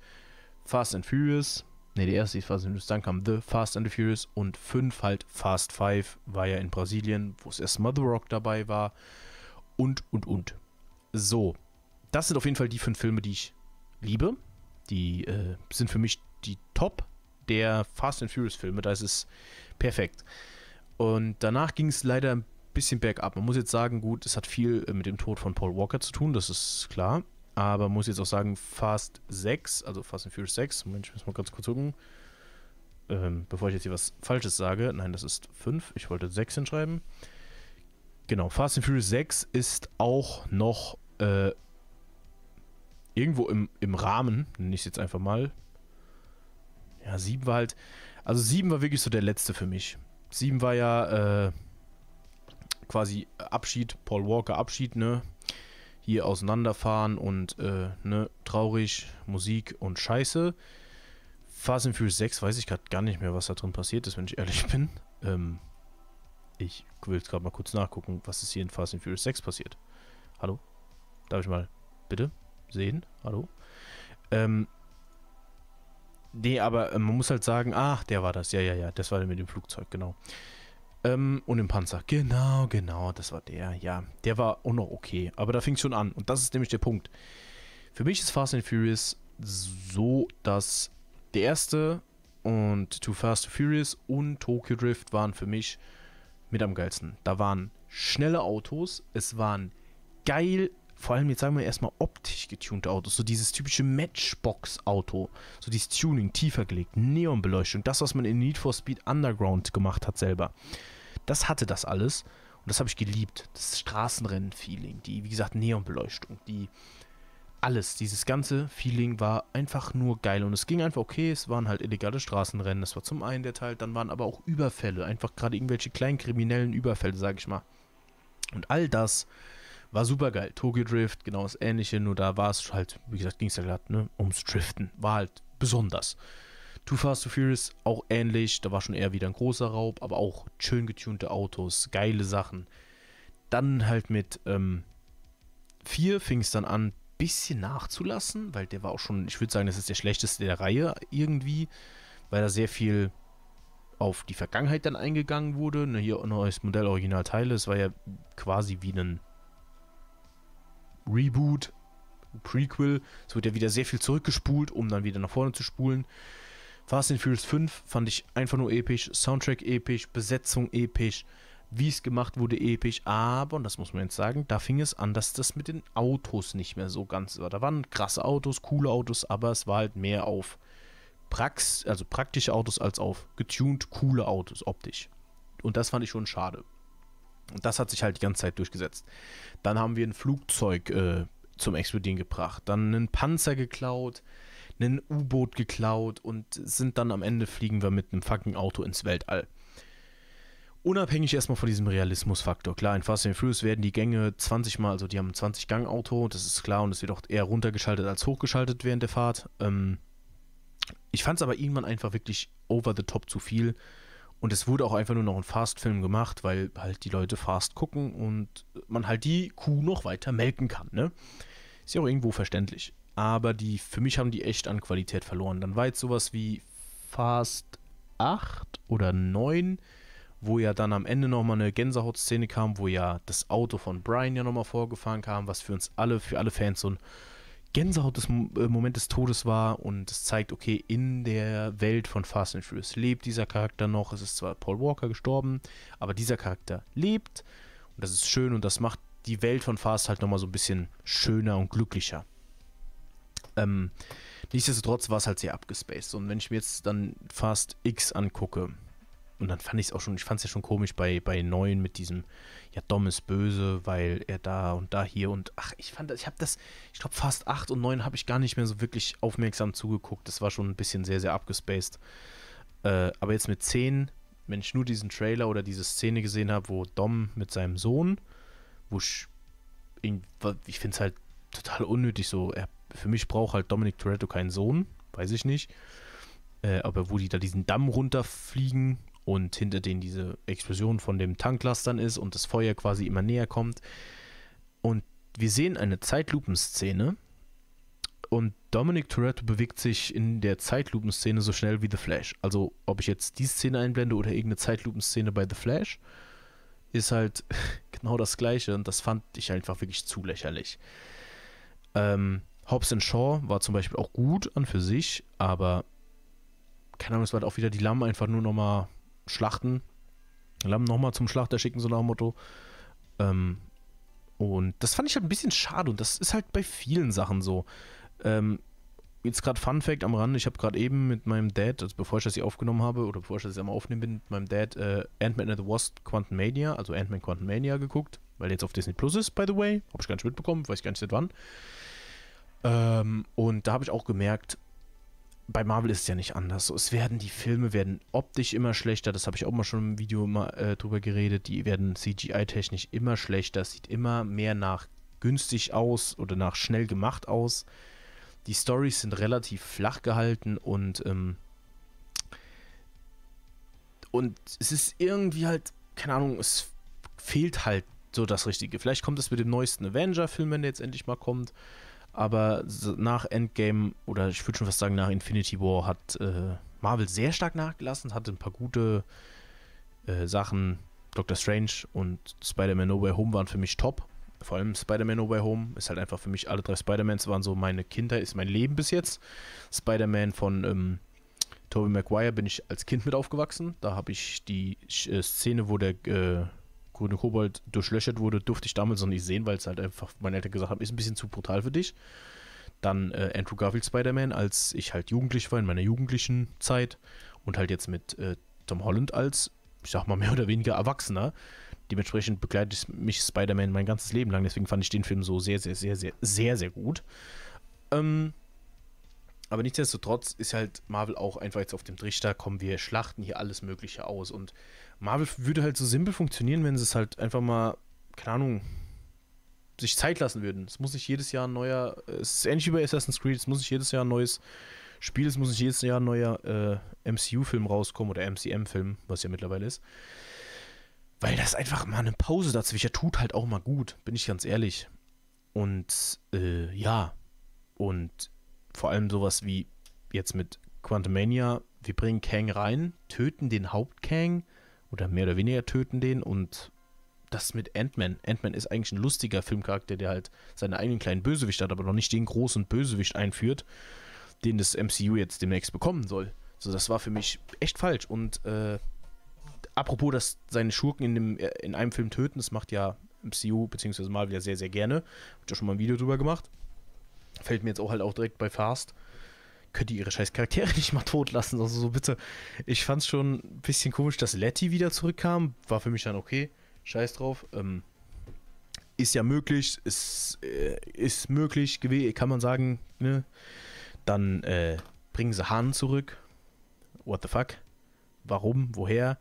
Fast and Furious. Ne, die erste ist Fast and Furious, dann kam The Fast and the Furious und 5 halt Fast 5 war ja in Brasilien, wo es erst Mother Rock dabei war und, und, und. So, das sind auf jeden Fall die 5 Filme, die ich liebe. Die äh, sind für mich die Top der Fast and Furious Filme. Da ist es Perfekt. Und danach ging es leider ein bisschen bergab. Man muss jetzt sagen, gut, es hat viel äh, mit dem Tod von Paul Walker zu tun, das ist klar. Aber man muss jetzt auch sagen, Fast 6, also Fast and Furious 6, Moment, ich muss mal ganz kurz gucken. Ähm, bevor ich jetzt hier was Falsches sage, nein, das ist 5, ich wollte 6 hinschreiben. Genau, Fast and Furious 6 ist auch noch äh, irgendwo im, im Rahmen, nenne ich es jetzt einfach mal. Ja, 7 war halt, also 7 war wirklich so der letzte für mich. 7 war ja äh, quasi Abschied, Paul Walker Abschied, ne? Hier auseinanderfahren und äh, ne, traurig, Musik und Scheiße. Fast and Furious 6 weiß ich gerade gar nicht mehr, was da drin passiert ist, wenn ich ehrlich bin. Ähm, ich will jetzt gerade mal kurz nachgucken, was ist hier in Fast and Furious 6 passiert. Hallo? Darf ich mal bitte sehen? Hallo? Ähm, Nee, aber äh, man muss halt sagen, ach, der war das. Ja, ja, ja, das war der mit dem Flugzeug, genau. Ähm, und im Panzer. Genau, genau, das war der. Ja, der war auch noch okay. Aber da fing es schon an. Und das ist nämlich der Punkt. Für mich ist Fast and Furious so, dass der erste und Too Fast to Furious und Tokyo Drift waren für mich mit am geilsten. Da waren schnelle Autos, es waren geil vor allem, jetzt sagen wir erstmal optisch getunte Autos, so dieses typische Matchbox-Auto, so dieses Tuning, tiefer gelegt, Neonbeleuchtung, das, was man in Need for Speed Underground gemacht hat selber. Das hatte das alles und das habe ich geliebt. Das Straßenrennen-Feeling, die, wie gesagt, Neonbeleuchtung, die alles, dieses ganze Feeling war einfach nur geil und es ging einfach okay, es waren halt illegale Straßenrennen, das war zum einen der Teil, dann waren aber auch Überfälle, einfach gerade irgendwelche kleinen kriminellen Überfälle, sage ich mal. Und all das war super geil. Tokyo Drift, genau das ähnliche, nur da war es halt, wie gesagt, ging es ja glatt, ne? Ums Driften. War halt besonders. Too Fast to Furious auch ähnlich, da war schon eher wieder ein großer Raub, aber auch schön getunte Autos, geile Sachen. Dann halt mit ähm, 4 fing es dann an, ein bisschen nachzulassen, weil der war auch schon, ich würde sagen, das ist der schlechteste der Reihe irgendwie, weil da sehr viel auf die Vergangenheit dann eingegangen wurde. Ne, hier ein neues Modell, Originalteile, es war ja quasi wie ein Reboot, Prequel. Es wird ja wieder sehr viel zurückgespult, um dann wieder nach vorne zu spulen. Fast and Furious 5 fand ich einfach nur episch. Soundtrack episch, Besetzung episch, wie es gemacht wurde episch. Aber, und das muss man jetzt sagen, da fing es an, dass das mit den Autos nicht mehr so ganz war. Da waren krasse Autos, coole Autos, aber es war halt mehr auf Prax, also praktische Autos als auf getuned coole Autos optisch. Und das fand ich schon schade. Und das hat sich halt die ganze Zeit durchgesetzt. Dann haben wir ein Flugzeug äh, zum Explodieren gebracht, dann einen Panzer geklaut, ein U-Boot geklaut und sind dann am Ende fliegen wir mit einem fucking Auto ins Weltall. Unabhängig erstmal von diesem Realismusfaktor. Klar, in Fast and Furious werden die Gänge 20 Mal, also die haben ein 20-Gang-Auto, das ist klar und es wird auch eher runtergeschaltet als hochgeschaltet während der Fahrt. Ähm, ich fand es aber irgendwann einfach wirklich over the top zu viel und es wurde auch einfach nur noch ein Fast-Film gemacht, weil halt die Leute Fast gucken und man halt die Kuh noch weiter melken kann. Ne? Ist ja auch irgendwo verständlich. Aber die, für mich haben die echt an Qualität verloren. Dann war jetzt sowas wie Fast 8 oder 9, wo ja dann am Ende nochmal eine Gänsehautszene kam, wo ja das Auto von Brian ja nochmal vorgefahren kam, was für uns alle, für alle Fans so ein Gänsehaut des äh, Moment des Todes war und es zeigt, okay, in der Welt von Fast and Furious lebt dieser Charakter noch. Es ist zwar Paul Walker gestorben, aber dieser Charakter lebt und das ist schön und das macht die Welt von Fast halt nochmal so ein bisschen schöner und glücklicher. Ähm, nichtsdestotrotz war es halt sehr abgespaced und wenn ich mir jetzt dann Fast X angucke, und dann fand ich es auch schon, ich fand es ja schon komisch bei, bei Neuen mit diesem, ja, Dom ist böse, weil er da und da hier und, ach, ich fand das, ich habe das, ich glaube, fast 8 und 9 habe ich gar nicht mehr so wirklich aufmerksam zugeguckt. Das war schon ein bisschen sehr, sehr abgespaced. Äh, aber jetzt mit 10, wenn ich nur diesen Trailer oder diese Szene gesehen habe, wo Dom mit seinem Sohn, wo ich, ich finde es halt total unnötig so, er, für mich braucht halt Dominic Toretto keinen Sohn, weiß ich nicht. Äh, aber wo die da diesen Damm runterfliegen und hinter denen diese Explosion von dem Tanklastern ist und das Feuer quasi immer näher kommt. Und wir sehen eine Zeitlupenszene und Dominic Toretto bewegt sich in der Zeitlupenszene so schnell wie The Flash. Also ob ich jetzt die Szene einblende oder irgendeine Zeitlupenszene bei The Flash, ist halt genau das gleiche und das fand ich einfach wirklich zu lächerlich. Ähm, Hobbs Shaw war zum Beispiel auch gut an für sich, aber keine Ahnung, es war halt auch wieder die Lamm einfach nur nochmal schlachten. Lamm nochmal zum Schlachter schicken, so nach dem Motto. Ähm, und das fand ich halt ein bisschen schade und das ist halt bei vielen Sachen so. Ähm, jetzt gerade Fun Fact am Rande, ich habe gerade eben mit meinem Dad, also bevor ich das hier aufgenommen habe oder bevor ich das hier einmal aufnehmen bin, mit meinem Dad äh, Ant-Man and the Wasp Quantum Mania, also Ant-Man Quantum Mania geguckt, weil der jetzt auf Disney Plus ist, by the way. Habe ich gar nicht mitbekommen, weiß ich gar nicht seit wann. Ähm, und da habe ich auch gemerkt, bei Marvel ist es ja nicht anders. es werden die Filme werden optisch immer schlechter. Das habe ich auch mal schon im Video mal, äh, drüber geredet. Die werden CGI-technisch immer schlechter. Es sieht immer mehr nach günstig aus oder nach schnell gemacht aus. Die Stories sind relativ flach gehalten und ähm, und es ist irgendwie halt, keine Ahnung, es fehlt halt so das Richtige. Vielleicht kommt es mit dem neuesten Avenger-Film, wenn der jetzt endlich mal kommt aber nach Endgame oder ich würde schon fast sagen nach Infinity War hat äh, Marvel sehr stark nachgelassen, hatte ein paar gute äh, Sachen. Doctor Strange und Spider-Man No Way Home waren für mich top. Vor allem Spider-Man No Way Home ist halt einfach für mich, alle drei Spider-Mans waren so meine Kinder, ist mein Leben bis jetzt. Spider-Man von ähm, Tobey Maguire bin ich als Kind mit aufgewachsen. Da habe ich die äh, Szene, wo der äh, grüne Kobold durchlöchert wurde, durfte ich damals noch nicht sehen, weil es halt einfach meine Eltern gesagt haben, ist ein bisschen zu brutal für dich. Dann äh, Andrew Garfield Spider-Man, als ich halt jugendlich war, in meiner jugendlichen Zeit und halt jetzt mit äh, Tom Holland als, ich sag mal, mehr oder weniger Erwachsener. Dementsprechend begleitet mich Spider-Man mein ganzes Leben lang. Deswegen fand ich den Film so sehr, sehr, sehr, sehr, sehr, sehr gut. Ähm, aber nichtsdestotrotz ist halt Marvel auch einfach jetzt auf dem Trichter, kommen wir schlachten hier alles Mögliche aus. Und Marvel würde halt so simpel funktionieren, wenn sie es halt einfach mal, keine Ahnung, sich Zeit lassen würden. Es muss nicht jedes Jahr ein neuer, äh, es ist ähnlich wie bei Assassin's Creed, es muss nicht jedes Jahr ein neues Spiel, es muss nicht jedes Jahr ein neuer äh, MCU-Film rauskommen oder MCM-Film, was ja mittlerweile ist. Weil das einfach mal eine Pause dazwischen tut halt auch mal gut, bin ich ganz ehrlich. Und äh, ja, und vor allem sowas wie jetzt mit Quantumania, wir bringen Kang rein, töten den Haupt-Kang, oder mehr oder weniger töten den und das mit Ant-Man. Ant-Man ist eigentlich ein lustiger Filmcharakter, der halt seine eigenen kleinen Bösewicht hat, aber noch nicht den großen Bösewicht einführt, den das MCU jetzt demnächst bekommen soll. So, das war für mich echt falsch. Und äh, apropos, dass seine Schurken in, dem, äh, in einem Film töten, das macht ja MCU bzw. Marvel ja sehr, sehr gerne. Hab ich ja schon mal ein Video drüber gemacht. Fällt mir jetzt auch halt auch direkt bei Fast könnt ihr ihre scheiß Charaktere nicht mal tot lassen. Also so bitte. Ich fand's schon ein bisschen komisch, dass Letty wieder zurückkam. War für mich dann okay. Scheiß drauf. Ähm, ist ja möglich. Ist, äh, ist möglich, kann man sagen. Ne? Dann äh, bringen sie Hahn zurück. What the fuck? Warum? Woher?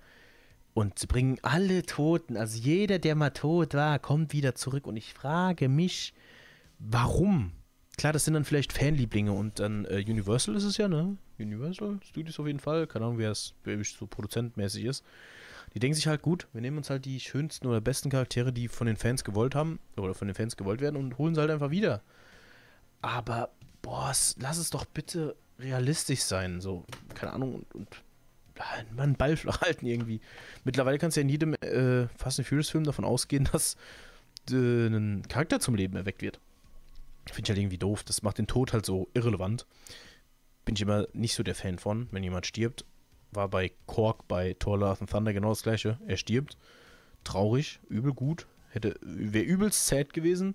Und sie bringen alle Toten. Also jeder, der mal tot war, kommt wieder zurück. Und ich frage mich, warum? klar, das sind dann vielleicht Fanlieblinge und dann äh, Universal ist es ja, ne? Universal Studios auf jeden Fall. Keine Ahnung, wer es so produzentmäßig ist. Die denken sich halt gut, wir nehmen uns halt die schönsten oder besten Charaktere, die von den Fans gewollt haben oder von den Fans gewollt werden und holen sie halt einfach wieder. Aber, boah, lass es doch bitte realistisch sein. So, keine Ahnung, und, und mal einen Ball flach halten irgendwie. Mittlerweile kannst du ja in jedem äh, Fast and Furious Film davon ausgehen, dass äh, ein Charakter zum Leben erweckt wird. Finde ich halt irgendwie doof. Das macht den Tod halt so irrelevant. Bin ich immer nicht so der Fan von, wenn jemand stirbt. War bei Kork bei Thor Love and Thunder genau das gleiche. Er stirbt. Traurig, übel gut. Hätte, wäre übelst sad gewesen.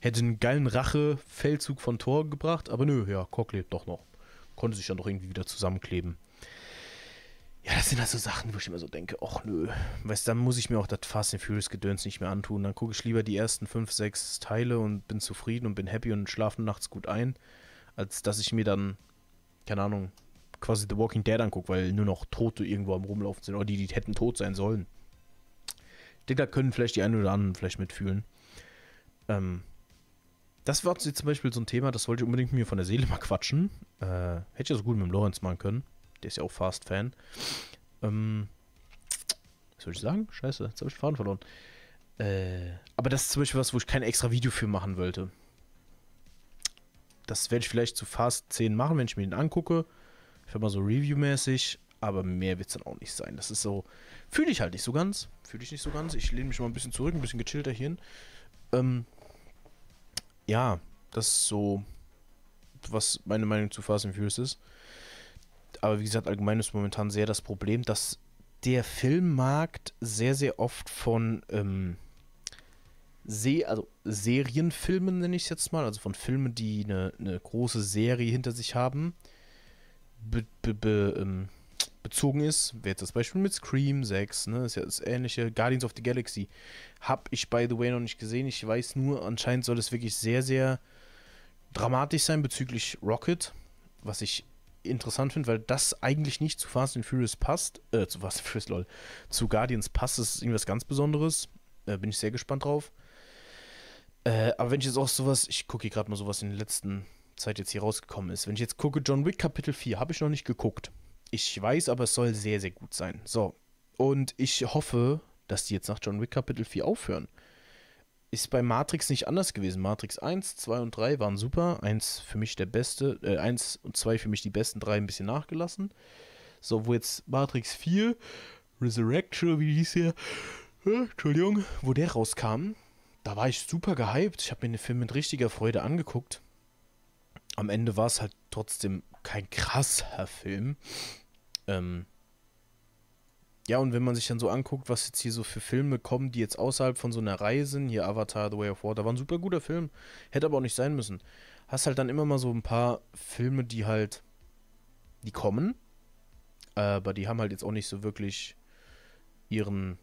Hätte einen geilen Rache-Feldzug von Thor gebracht, aber nö, ja, Kork lebt doch noch. Konnte sich dann doch irgendwie wieder zusammenkleben. Ja, das sind halt so Sachen, wo ich immer so denke, ach nö. Weißt dann muss ich mir auch das Fast and Furious Gedöns nicht mehr antun. Dann gucke ich lieber die ersten fünf, sechs Teile und bin zufrieden und bin happy und schlafe nachts gut ein, als dass ich mir dann, keine Ahnung, quasi The Walking Dead angucke, weil nur noch Tote irgendwo am Rumlaufen sind oder die, die hätten tot sein sollen. Ich denke, da können vielleicht die einen oder anderen vielleicht mitfühlen. Ähm, das war zum Beispiel so ein Thema, das wollte ich unbedingt mir von der Seele mal quatschen. Äh, hätte ich ja so gut mit dem Lorenz machen können. Der ist ja auch Fast-Fan. Ähm, was soll ich sagen? Scheiße, jetzt habe ich den Faden verloren. Äh, aber das ist zum Beispiel was, wo ich kein extra Video für machen wollte. Das werde ich vielleicht zu Fast 10 machen, wenn ich mir den angucke. Ich mal so Review-mäßig. aber mehr wird es dann auch nicht sein. Das ist so, fühle ich halt nicht so ganz. Fühle ich nicht so ganz. Ich lehne mich mal ein bisschen zurück, ein bisschen gechillter hier hin. Ähm, ja, das ist so, was meine Meinung zu Fast and Furious ist aber wie gesagt, allgemein ist momentan sehr das Problem, dass der Filmmarkt sehr, sehr oft von ähm, Se also Serienfilmen, nenne ich es jetzt mal, also von Filmen, die eine, eine große Serie hinter sich haben, be be be ähm, bezogen ist. Wäre jetzt das Beispiel mit Scream 6, ne? Ist ja das ähnliche. Guardians of the Galaxy. habe ich, by the way, noch nicht gesehen. Ich weiß nur, anscheinend soll es wirklich sehr, sehr dramatisch sein bezüglich Rocket, was ich interessant finde, weil das eigentlich nicht zu Fast and Furious passt. Äh, zu Fast and Furious, lol. Zu Guardians passt. Das ist irgendwas ganz Besonderes. Äh, bin ich sehr gespannt drauf. Äh, aber wenn ich jetzt auch sowas, ich gucke hier gerade mal sowas in der letzten Zeit jetzt hier rausgekommen ist. Wenn ich jetzt gucke, John Wick Kapitel 4, habe ich noch nicht geguckt. Ich weiß, aber es soll sehr, sehr gut sein. So. Und ich hoffe, dass die jetzt nach John Wick Kapitel 4 aufhören ist bei Matrix nicht anders gewesen. Matrix 1, 2 und 3 waren super. 1 für mich der beste, äh, 1 und 2 für mich die besten, 3 ein bisschen nachgelassen. So, wo jetzt Matrix 4, Resurrection, wie hieß der? Äh, Entschuldigung, wo der rauskam, da war ich super gehypt. Ich habe mir den Film mit richtiger Freude angeguckt. Am Ende war es halt trotzdem kein krasser Film. Ähm, ja, und wenn man sich dann so anguckt, was jetzt hier so für Filme kommen, die jetzt außerhalb von so einer Reihe sind, hier Avatar, The Way of Water, war ein super guter Film, hätte aber auch nicht sein müssen. Hast halt dann immer mal so ein paar Filme, die halt, die kommen, aber die haben halt jetzt auch nicht so wirklich ihren,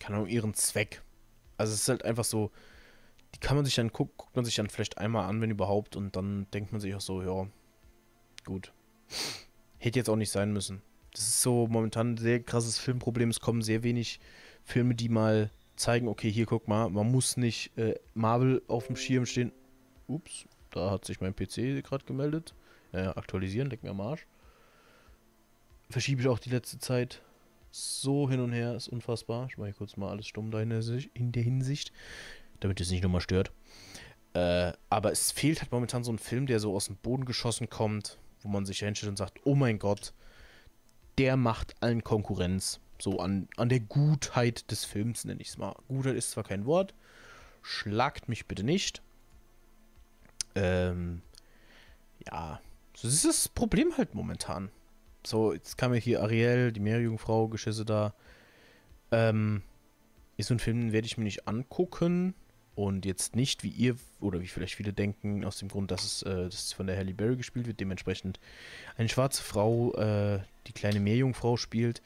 keine Ahnung, ihren Zweck. Also es ist halt einfach so, die kann man sich dann gucken, guckt man sich dann vielleicht einmal an, wenn überhaupt, und dann denkt man sich auch so, ja, gut. Hätte jetzt auch nicht sein müssen. Das ist so momentan ein sehr krasses Filmproblem. Es kommen sehr wenig Filme, die mal zeigen, okay, hier guck mal, man muss nicht äh, Marvel auf dem Schirm stehen. Ups, da hat sich mein PC gerade gemeldet. Ja, äh, aktualisieren, leck mir am Arsch. Verschiebe ich auch die letzte Zeit so hin und her, ist unfassbar. Ich mache hier kurz mal alles stumm da in der, in der Hinsicht, damit es nicht nochmal stört. Äh, aber es fehlt halt momentan so ein Film, der so aus dem Boden geschossen kommt, wo man sich hinstellt und sagt, oh mein Gott, der macht allen Konkurrenz. So an, an der Gutheit des Films nenne ich es mal. Gutheit ist zwar kein Wort. Schlagt mich bitte nicht. Ähm, ja, so ist das Problem halt momentan. So, jetzt kam ja hier Ariel, die Meerjungfrau, Geschisse da. Ähm, ist so ein Film, den werde ich mir nicht angucken. Und jetzt nicht, wie ihr oder wie vielleicht viele denken, aus dem Grund, dass es, äh, dass von der Halle Berry gespielt wird, dementsprechend eine schwarze Frau, äh, die kleine Meerjungfrau spielt.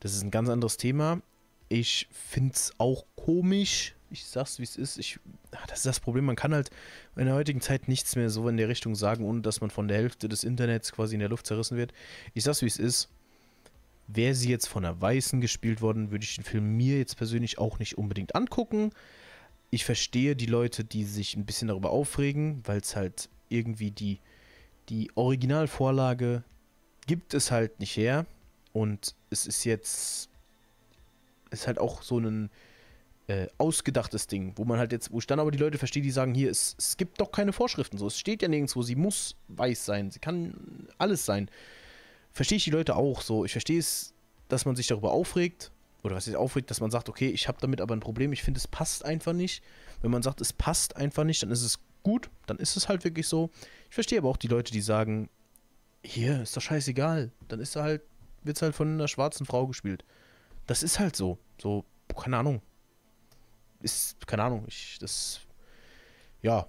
Das ist ein ganz anderes Thema. Ich finde es auch komisch. Ich sag's, wie es ist. Ich, ach, das ist das Problem. Man kann halt in der heutigen Zeit nichts mehr so in der Richtung sagen, ohne dass man von der Hälfte des Internets quasi in der Luft zerrissen wird. Ich sag's, wie es ist. Wäre sie jetzt von einer Weißen gespielt worden, würde ich den Film mir jetzt persönlich auch nicht unbedingt angucken ich verstehe die Leute, die sich ein bisschen darüber aufregen, weil es halt irgendwie die, die Originalvorlage gibt es halt nicht her. Und es ist jetzt, ist halt auch so ein äh, ausgedachtes Ding, wo man halt jetzt, wo ich dann aber die Leute verstehe, die sagen, hier, es, es gibt doch keine Vorschriften, so, es steht ja nirgendwo, sie muss weiß sein, sie kann alles sein. Verstehe ich die Leute auch so, ich verstehe es, dass man sich darüber aufregt, oder was jetzt aufregt, dass man sagt, okay, ich habe damit aber ein Problem, ich finde, es passt einfach nicht. Wenn man sagt, es passt einfach nicht, dann ist es gut, dann ist es halt wirklich so. Ich verstehe aber auch die Leute, die sagen, hier ist doch scheißegal, dann ist er halt, wird's halt von einer schwarzen Frau gespielt. Das ist halt so, so keine Ahnung. Ist keine Ahnung, ich das ja.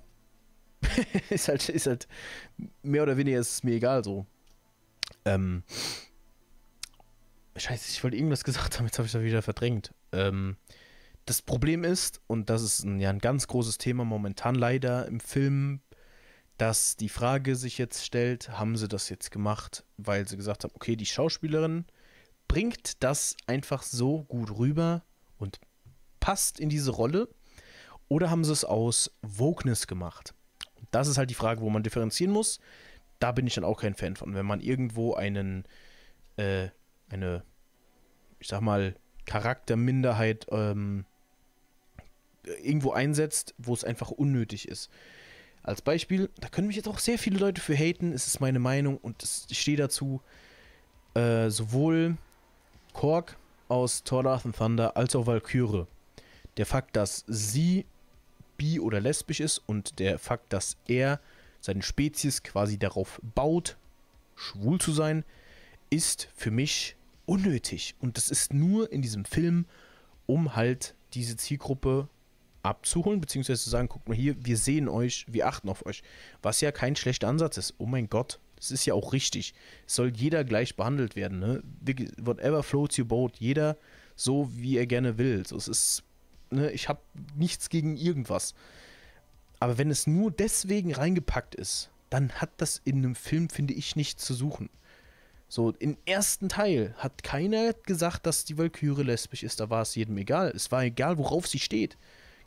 ist halt ist halt mehr oder weniger ist es mir egal so. Ähm Scheiße, ich wollte irgendwas gesagt haben, jetzt habe ich das wieder verdrängt. Ähm, das Problem ist, und das ist ein, ja ein ganz großes Thema momentan leider im Film, dass die Frage sich jetzt stellt, haben sie das jetzt gemacht, weil sie gesagt haben, okay, die Schauspielerin bringt das einfach so gut rüber und passt in diese Rolle, oder haben sie es aus Wokeness gemacht? das ist halt die Frage, wo man differenzieren muss. Da bin ich dann auch kein Fan von. Wenn man irgendwo einen, äh, eine ich sag mal, Charakterminderheit ähm, irgendwo einsetzt, wo es einfach unnötig ist. Als Beispiel, da können mich jetzt auch sehr viele Leute für haten, es ist meine Meinung und es, ich stehe dazu. Äh, sowohl Korg aus Thorlath and Thunder als auch Valkyrie. Der Fakt, dass sie bi- oder lesbisch ist und der Fakt, dass er seine Spezies quasi darauf baut, schwul zu sein, ist für mich unnötig. Und das ist nur in diesem Film, um halt diese Zielgruppe abzuholen, beziehungsweise zu sagen, guck mal hier, wir sehen euch, wir achten auf euch. Was ja kein schlechter Ansatz ist. Oh mein Gott, das ist ja auch richtig. Es soll jeder gleich behandelt werden. Ne? Whatever floats your boat, jeder so, wie er gerne will. So, es ist, ne, ich habe nichts gegen irgendwas. Aber wenn es nur deswegen reingepackt ist, dann hat das in einem Film, finde ich, nichts zu suchen. So, im ersten Teil hat keiner gesagt, dass die Valkyrie lesbisch ist. Da war es jedem egal. Es war egal, worauf sie steht.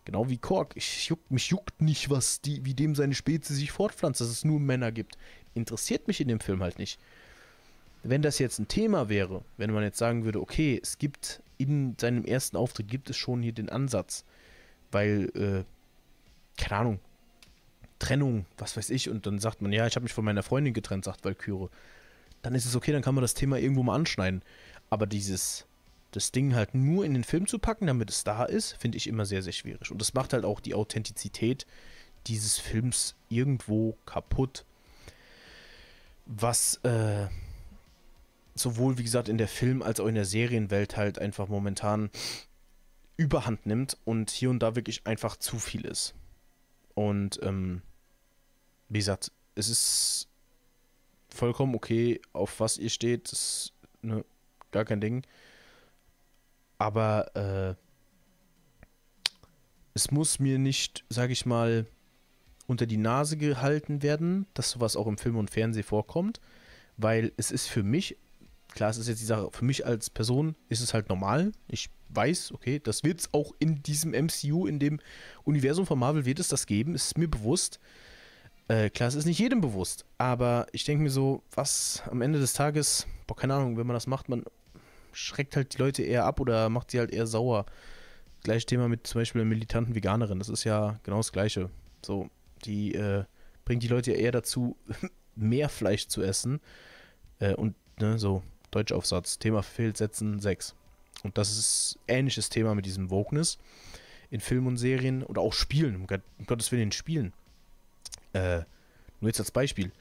Genau wie Kork. Ich juck, mich juckt nicht, was die, wie dem seine Spezies sich fortpflanzt, dass es nur Männer gibt. Interessiert mich in dem Film halt nicht. Wenn das jetzt ein Thema wäre, wenn man jetzt sagen würde, okay, es gibt in seinem ersten Auftritt gibt es schon hier den Ansatz, weil, äh, keine Ahnung, Trennung, was weiß ich, und dann sagt man, ja, ich habe mich von meiner Freundin getrennt, sagt Valkyrie dann ist es okay, dann kann man das Thema irgendwo mal anschneiden. Aber dieses, das Ding halt nur in den Film zu packen, damit es da ist, finde ich immer sehr, sehr schwierig. Und das macht halt auch die Authentizität dieses Films irgendwo kaputt. Was äh, sowohl, wie gesagt, in der Film- als auch in der Serienwelt halt einfach momentan überhand nimmt und hier und da wirklich einfach zu viel ist. Und ähm, wie gesagt, es ist vollkommen okay, auf was ihr steht, Das ist ne, gar kein Ding. Aber äh, es muss mir nicht, sag ich mal, unter die Nase gehalten werden, dass sowas auch im Film und Fernsehen vorkommt, weil es ist für mich, klar, es ist jetzt die Sache, für mich als Person ist es halt normal. Ich weiß, okay, das wird es auch in diesem MCU, in dem Universum von Marvel wird es das geben, ist mir bewusst. Äh, klar, es ist nicht jedem bewusst, aber ich denke mir so, was am Ende des Tages, boah, keine Ahnung, wenn man das macht, man schreckt halt die Leute eher ab oder macht sie halt eher sauer. Gleiches Thema mit zum Beispiel einer militanten Veganerin, das ist ja genau das Gleiche. So, die äh, bringt die Leute ja eher dazu, mehr Fleisch zu essen äh, und ne, so, Deutschaufsatz, Thema Fehlsetzen 6. Und das ist ähnliches Thema mit diesem Wokeness in Filmen und Serien oder auch Spielen, um, Gottes Willen, in Spielen. Äh, nur jetzt als Beispiel.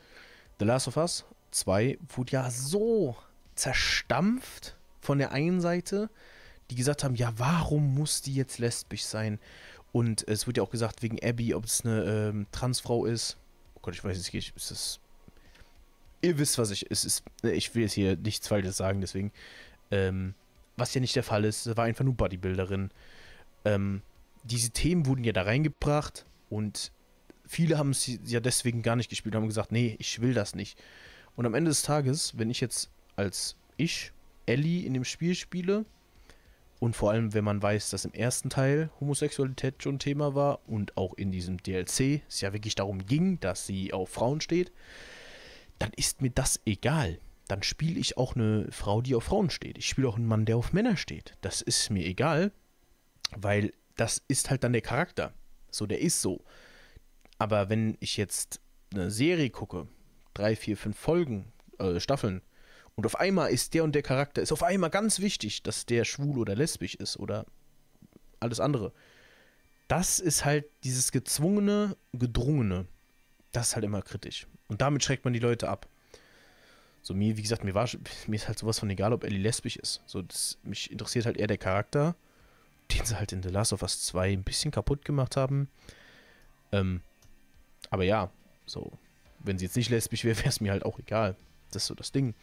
The Last of Us 2 wurde ja so zerstampft von der einen Seite, die gesagt haben, ja, warum muss die jetzt lesbisch sein? Und es wird ja auch gesagt, wegen Abby, ob es eine ähm, Transfrau ist. Oh Gott, ich weiß nicht, ist das... Ihr wisst, was ich... Es ist, äh, ich will jetzt hier nichts Falsches sagen, deswegen... Ähm, was ja nicht der Fall ist, war einfach nur Bodybuilderin. Ähm, diese Themen wurden ja da reingebracht und viele haben es ja deswegen gar nicht gespielt, haben gesagt, nee, ich will das nicht. Und am Ende des Tages, wenn ich jetzt als ich Ellie in dem Spiel spiele, und vor allem, wenn man weiß, dass im ersten Teil Homosexualität schon Thema war und auch in diesem DLC es ja wirklich darum ging, dass sie auf Frauen steht, dann ist mir das egal. Dann spiele ich auch eine Frau, die auf Frauen steht. Ich spiele auch einen Mann, der auf Männer steht. Das ist mir egal, weil das ist halt dann der Charakter. So, der ist so. Aber wenn ich jetzt eine Serie gucke, drei, vier, fünf Folgen, äh, Staffeln, und auf einmal ist der und der Charakter, ist auf einmal ganz wichtig, dass der schwul oder lesbisch ist oder alles andere. Das ist halt dieses gezwungene, gedrungene. Das ist halt immer kritisch. Und damit schreckt man die Leute ab. So, mir, wie gesagt, mir, war, mir ist halt sowas von egal, ob Ellie lesbisch ist. So, das, mich interessiert halt eher der Charakter, den sie halt in The Last of Us 2 ein bisschen kaputt gemacht haben. Ähm, aber ja, so, wenn sie jetzt nicht lesbisch wäre, wäre es mir halt auch egal. Das ist so das Ding.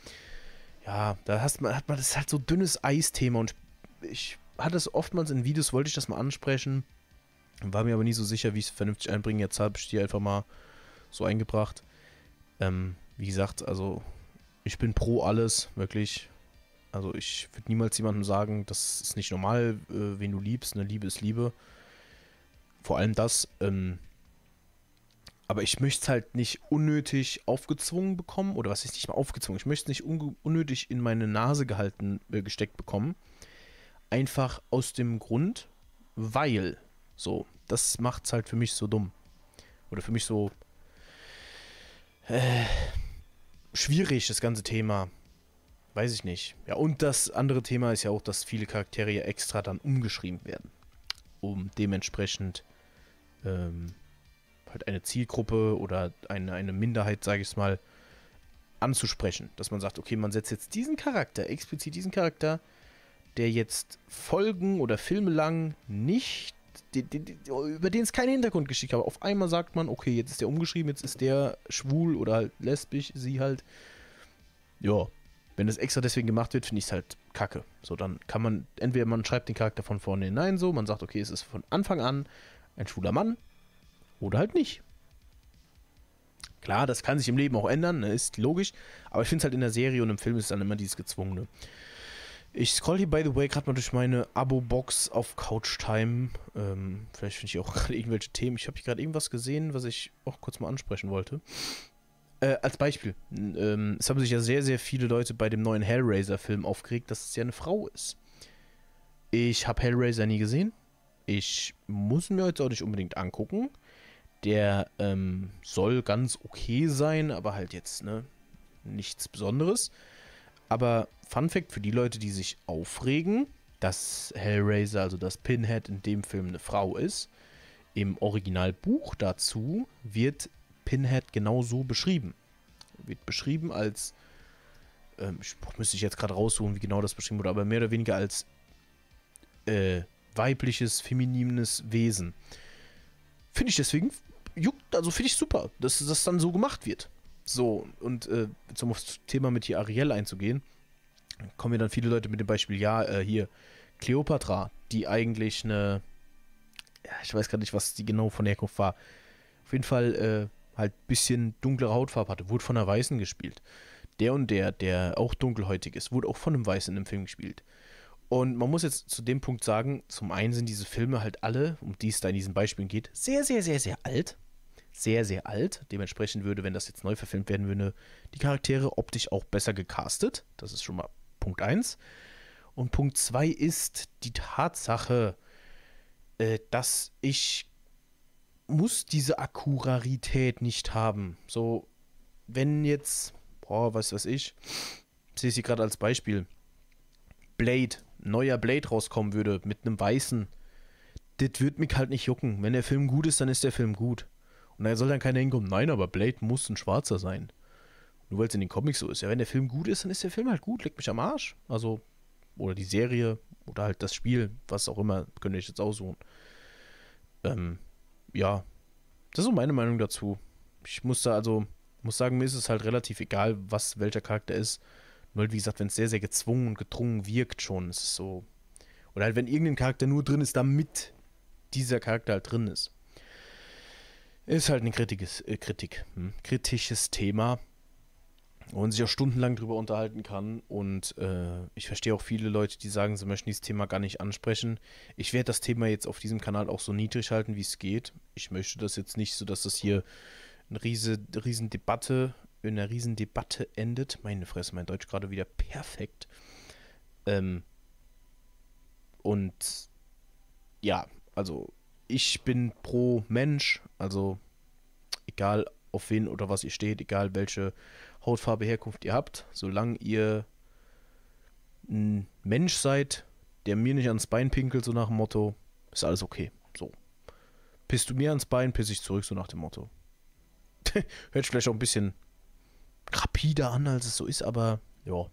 Ja, da hast man, hat man das halt so dünnes Eis-Thema und ich hatte es oftmals in Videos, wollte ich das mal ansprechen, war mir aber nie so sicher, wie ich es vernünftig einbringe. Jetzt habe ich die einfach mal so eingebracht. Ähm, wie gesagt, also ich bin pro alles, wirklich. Also ich würde niemals jemandem sagen, das ist nicht normal, äh, wen du liebst. Eine Liebe ist Liebe. Vor allem das, ähm, aber ich möchte es halt nicht unnötig aufgezwungen bekommen, oder was ist nicht mal aufgezwungen, ich möchte es nicht unnötig in meine Nase gehalten, äh, gesteckt bekommen. Einfach aus dem Grund, weil. So, das macht es halt für mich so dumm. Oder für mich so äh, schwierig, das ganze Thema. Weiß ich nicht. Ja, und das andere Thema ist ja auch, dass viele Charaktere ja extra dann umgeschrieben werden. Um dementsprechend ähm, halt eine Zielgruppe oder eine, eine Minderheit, sage ich es mal, anzusprechen. Dass man sagt, okay, man setzt jetzt diesen Charakter, explizit diesen Charakter, der jetzt Folgen oder Filme lang nicht, die, die, die, über den es keinen Hintergrund geschickt hat. Auf einmal sagt man, okay, jetzt ist der umgeschrieben, jetzt ist der schwul oder halt lesbisch, sie halt. Ja, wenn das extra deswegen gemacht wird, finde ich es halt kacke. So, dann kann man, entweder man schreibt den Charakter von vorne hinein so, man sagt, okay, es ist von Anfang an ein schwuler Mann oder halt nicht. Klar, das kann sich im Leben auch ändern, ne, ist logisch. Aber ich finde es halt in der Serie und im Film ist dann immer dieses Gezwungene. Ich scroll hier, by the way, gerade mal durch meine Abo-Box auf Couchtime. Ähm, vielleicht finde ich auch gerade irgendwelche Themen. Ich habe hier gerade irgendwas gesehen, was ich auch kurz mal ansprechen wollte. Äh, als Beispiel, ähm, es haben sich ja sehr, sehr viele Leute bei dem neuen Hellraiser-Film aufgeregt, dass es ja eine Frau ist. Ich habe Hellraiser nie gesehen. Ich muss mir jetzt auch nicht unbedingt angucken. Der ähm, soll ganz okay sein, aber halt jetzt ne, nichts Besonderes. Aber Fun Fact für die Leute, die sich aufregen, dass Hellraiser, also das Pinhead in dem Film eine Frau ist, im Originalbuch dazu wird Pinhead genau so beschrieben. Wird beschrieben als, ähm, ich, müsste ich jetzt gerade raussuchen, wie genau das beschrieben wurde, aber mehr oder weniger als äh, weibliches, feminines Wesen. Finde ich deswegen juckt, also finde ich super, dass das dann so gemacht wird. So, und äh, jetzt um auf Thema mit hier Ariel einzugehen, kommen mir dann viele Leute mit dem Beispiel, ja, äh, hier, Cleopatra, die eigentlich eine, ja, ich weiß gar nicht, was die genau von Herkunft war, auf jeden Fall äh, halt ein bisschen dunklere Hautfarbe hatte, wurde von einer Weißen gespielt. Der und der, der auch dunkelhäutig ist, wurde auch von einem Weißen im Film gespielt. Und man muss jetzt zu dem Punkt sagen, zum einen sind diese Filme halt alle, um die es da in diesen Beispielen geht, sehr, sehr, sehr, sehr alt sehr, sehr alt. Dementsprechend würde, wenn das jetzt neu verfilmt werden würde, die Charaktere optisch auch besser gecastet. Das ist schon mal Punkt 1. Und Punkt 2 ist die Tatsache, äh, dass ich muss diese Akkurarität nicht haben. So, wenn jetzt, boah, was weiß ich, sehe sie gerade als Beispiel, Blade, neuer Blade rauskommen würde mit einem weißen, das würde mich halt nicht jucken. Wenn der Film gut ist, dann ist der Film gut. Nein, soll dann keiner hinkommen. Nein, aber Blade muss ein Schwarzer sein. Nur weil es in den Comics so ist. Ja, wenn der Film gut ist, dann ist der Film halt gut. Legt mich am Arsch. Also, oder die Serie, oder halt das Spiel, was auch immer, könnte ich jetzt aussuchen. Ähm, ja, das ist so meine Meinung dazu. Ich muss da also, muss sagen, mir ist es halt relativ egal, was welcher Charakter ist. Nur halt, wie gesagt, wenn es sehr, sehr gezwungen und gedrungen wirkt schon, ist es so. Oder halt, wenn irgendein Charakter nur drin ist, damit dieser Charakter halt drin ist. Ist halt ein kritisches, äh, Kritik, hm? kritisches Thema, wo man sich auch stundenlang drüber unterhalten kann. Und äh, ich verstehe auch viele Leute, die sagen, sie möchten dieses Thema gar nicht ansprechen. Ich werde das Thema jetzt auf diesem Kanal auch so niedrig halten, wie es geht. Ich möchte das jetzt nicht so, dass das hier eine riese, riesen Debatte, in einer riesen Debatte endet. Meine Fresse, mein Deutsch gerade wieder perfekt. Ähm, und ja, also ich bin pro Mensch, also egal auf wen oder was ihr steht, egal welche Hautfarbe, Herkunft ihr habt, solange ihr ein Mensch seid, der mir nicht ans Bein pinkelt, so nach dem Motto, ist alles okay. So. Pisst du mir ans Bein, piss ich zurück, so nach dem Motto. Hört sich vielleicht auch ein bisschen rapider an, als es so ist, aber ja.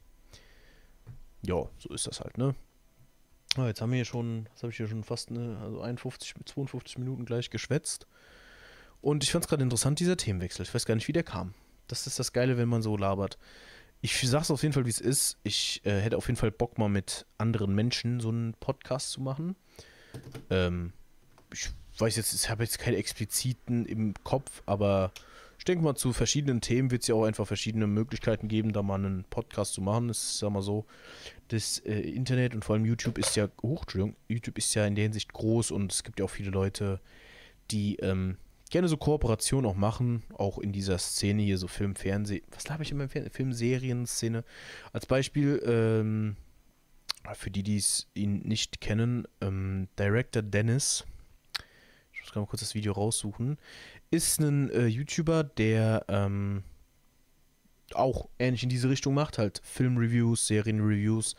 Ja, so ist das halt, ne? Oh, jetzt haben wir hier schon, das habe ich hier schon fast eine, also 51, 52 Minuten gleich geschwätzt. Und ich fand es gerade interessant, dieser Themenwechsel. Ich weiß gar nicht, wie der kam. Das ist das Geile, wenn man so labert. Ich sag's auf jeden Fall, wie es ist. Ich äh, hätte auf jeden Fall Bock, mal mit anderen Menschen so einen Podcast zu machen. Ähm, ich weiß jetzt, ich habe jetzt keinen expliziten im Kopf, aber ich denke mal, zu verschiedenen Themen wird es ja auch einfach verschiedene Möglichkeiten geben, da mal einen Podcast zu machen. Das ist, ja mal so, das äh, Internet und vor allem YouTube ist ja, hoch, Entschuldigung, YouTube ist ja in der Hinsicht groß und es gibt ja auch viele Leute, die ähm, gerne so Kooperationen auch machen, auch in dieser Szene hier, so Film, Fernsehen, was habe ich immer im Film-Serien-Szene. Als Beispiel, ähm, für die, die es ihn nicht kennen, ähm, Director Dennis, ich muss gerade mal kurz das Video raussuchen, ist ein äh, YouTuber, der ähm, auch ähnlich in diese Richtung macht, halt Filmreviews, Serienreviews,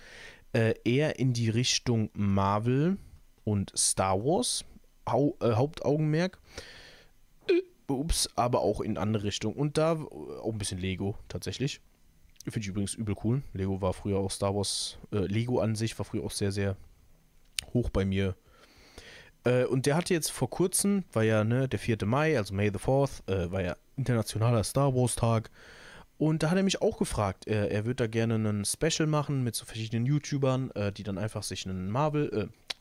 äh, eher in die Richtung Marvel und Star Wars, hau äh, Hauptaugenmerk. Äh, ups, aber auch in andere Richtungen. Und da äh, auch ein bisschen Lego tatsächlich. Finde ich übrigens übel cool. Lego war früher auch Star Wars. Äh, Lego an sich war früher auch sehr, sehr hoch bei mir äh, und der hatte jetzt vor kurzem, war ja ne, der 4. Mai, also May the 4th, äh, war ja internationaler Star Wars Tag. Und da hat er mich auch gefragt, er, äh, er würde da gerne einen Special machen mit so verschiedenen YouTubern, äh, die dann einfach sich einen Marvel, äh,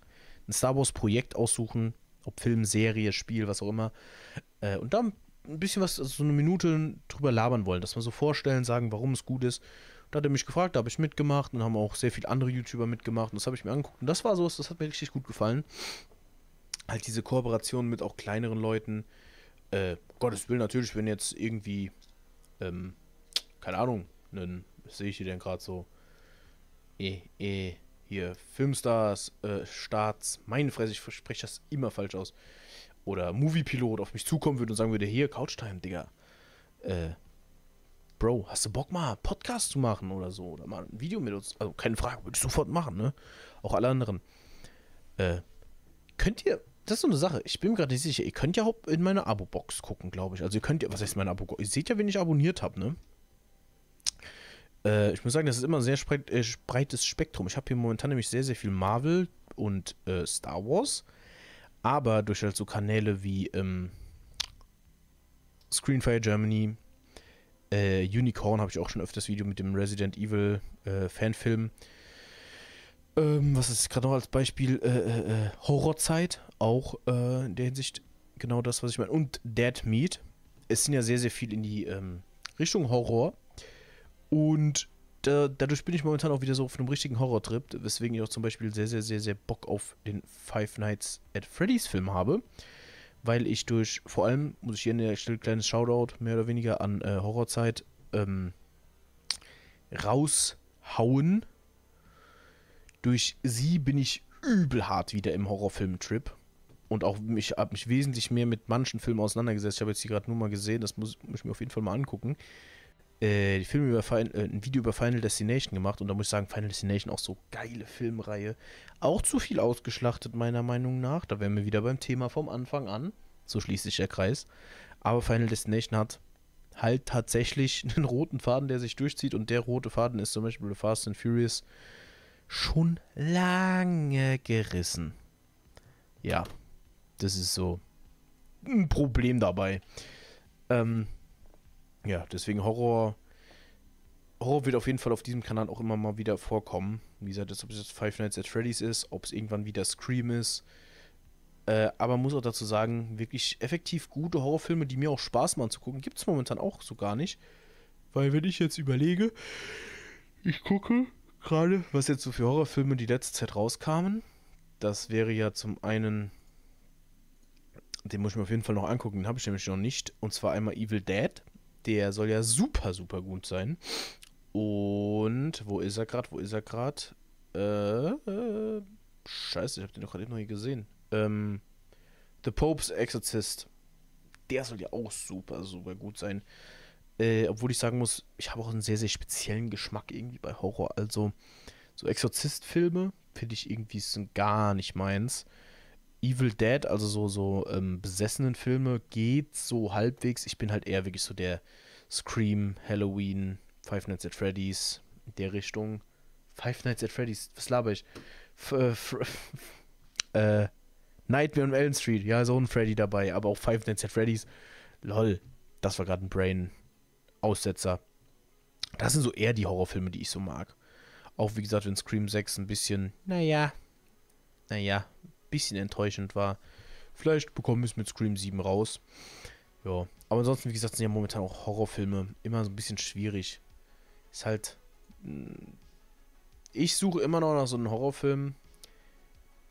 ein Star Wars Projekt aussuchen, ob Film, Serie, Spiel, was auch immer. Äh, und dann ein bisschen was, also so eine Minute drüber labern wollen, dass man so vorstellen, sagen, warum es gut ist. da hat er mich gefragt, da habe ich mitgemacht und haben auch sehr viele andere YouTuber mitgemacht und das habe ich mir angeguckt. Und das war so, das hat mir richtig gut gefallen halt diese Kooperation mit auch kleineren Leuten. Äh, Gottes Willen, natürlich, wenn jetzt irgendwie, ähm, keine Ahnung, einen, sehe ich hier denn gerade so, eh, eh, hier, Filmstars, äh, Starts, meine Fresse, ich spreche das immer falsch aus, oder Moviepilot auf mich zukommen würde und sagen würde, hier, Couchtime, Digga, äh, Bro, hast du Bock mal, Podcast zu machen oder so, oder mal ein Video mit uns, also keine Frage, würde ich sofort machen, ne, auch alle anderen, äh, könnt ihr das ist so eine Sache. Ich bin mir gerade nicht sicher. Ihr könnt ja in meine Abo-Box gucken, glaube ich. Also ihr könnt ja, was heißt meine Abo-Box? Ihr seht ja, wen ich abonniert habe, ne? Äh, ich muss sagen, das ist immer ein sehr äh, breites Spektrum. Ich habe hier momentan nämlich sehr, sehr viel Marvel und äh, Star Wars. Aber durch halt so Kanäle wie ähm, Screenfire Germany, äh, Unicorn habe ich auch schon öfters Video mit dem Resident Evil äh, Fanfilm. Ähm, was ist gerade noch als Beispiel? Äh, äh, äh, Horrorzeit, auch äh, in der Hinsicht genau das, was ich meine. Und Dead Meat. Es sind ja sehr, sehr viel in die ähm, Richtung Horror. Und da, dadurch bin ich momentan auch wieder so auf einem richtigen Horrortrip, weswegen ich auch zum Beispiel sehr, sehr, sehr, sehr Bock auf den Five Nights at Freddy's Film habe. Weil ich durch, vor allem, muss ich hier an der Stelle ein kleines Shoutout, mehr oder weniger an äh, Horrorzeit, ähm, raushauen durch sie bin ich übel hart wieder im Horrorfilm-Trip. Und auch mich habe mich wesentlich mehr mit manchen Filmen auseinandergesetzt. Ich habe jetzt hier gerade nur mal gesehen, das muss, muss ich mir auf jeden Fall mal angucken. Äh, die Filme über Final, äh, ein Video über Final Destination gemacht und da muss ich sagen, Final Destination auch so geile Filmreihe. Auch zu viel ausgeschlachtet, meiner Meinung nach. Da wären wir wieder beim Thema vom Anfang an. So schließt sich der Kreis. Aber Final Destination hat halt tatsächlich einen roten Faden, der sich durchzieht und der rote Faden ist zum Beispiel Fast and Furious schon lange gerissen. Ja, das ist so ein Problem dabei. Ähm, ja, deswegen Horror. Horror wird auf jeden Fall auf diesem Kanal auch immer mal wieder vorkommen. Wie gesagt, ob es jetzt Five Nights at Freddy's ist, ob es irgendwann wieder Scream ist. Äh, aber muss auch dazu sagen, wirklich effektiv gute Horrorfilme, die mir auch Spaß machen zu gucken, gibt es momentan auch so gar nicht. Weil wenn ich jetzt überlege, ich gucke gerade, was jetzt so für Horrorfilme die letzte Zeit rauskamen. Das wäre ja zum einen, den muss ich mir auf jeden Fall noch angucken, den habe ich nämlich noch nicht. Und zwar einmal Evil Dead. Der soll ja super, super gut sein. Und wo ist er gerade? Wo ist er gerade? Äh, äh, scheiße, ich habe den doch gerade eben noch nie gesehen. Ähm, The Pope's Exorcist. Der soll ja auch super, super gut sein. Äh, obwohl ich sagen muss, ich habe auch einen sehr, sehr speziellen Geschmack irgendwie bei Horror. Also, so Exorzist-Filme finde ich irgendwie sind gar nicht meins. Evil Dead, also so, so ähm, besessenen Filme, geht so halbwegs. Ich bin halt eher wirklich so der Scream, Halloween, Five Nights at Freddy's, in der Richtung. Five Nights at Freddy's, was laber ich? F äh, äh Nightmare on Elm Street, ja, so ein Freddy dabei, aber auch Five Nights at Freddy's. Lol, das war gerade ein Brain Aussetzer. Das sind so eher die Horrorfilme, die ich so mag. Auch wie gesagt, wenn Scream 6 ein bisschen, naja, naja, ein bisschen enttäuschend war. Vielleicht bekommen wir es mit Scream 7 raus. Ja, aber ansonsten, wie gesagt, sind ja momentan auch Horrorfilme immer so ein bisschen schwierig. Ist halt. Hm, ich suche immer noch nach so einem Horrorfilm,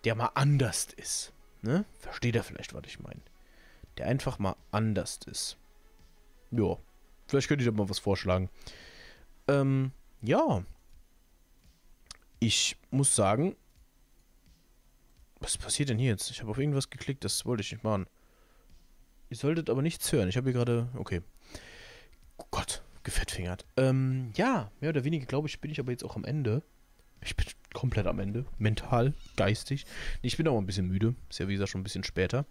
der mal anders ist. Ne? Versteht ihr vielleicht, was ich meine? Der einfach mal anders ist. Ja. Vielleicht könnte ich da mal was vorschlagen. Ähm, ja. Ich muss sagen. Was passiert denn hier jetzt? Ich habe auf irgendwas geklickt, das wollte ich nicht machen. Ihr solltet aber nichts hören. Ich habe hier gerade. Okay. Oh Gott, gefettfingert. Ähm, ja, mehr oder weniger, glaube ich, bin ich aber jetzt auch am Ende. Ich bin komplett am Ende. Mental, geistig. Ich bin auch ein bisschen müde. Ist ja, wie gesagt, schon ein bisschen später.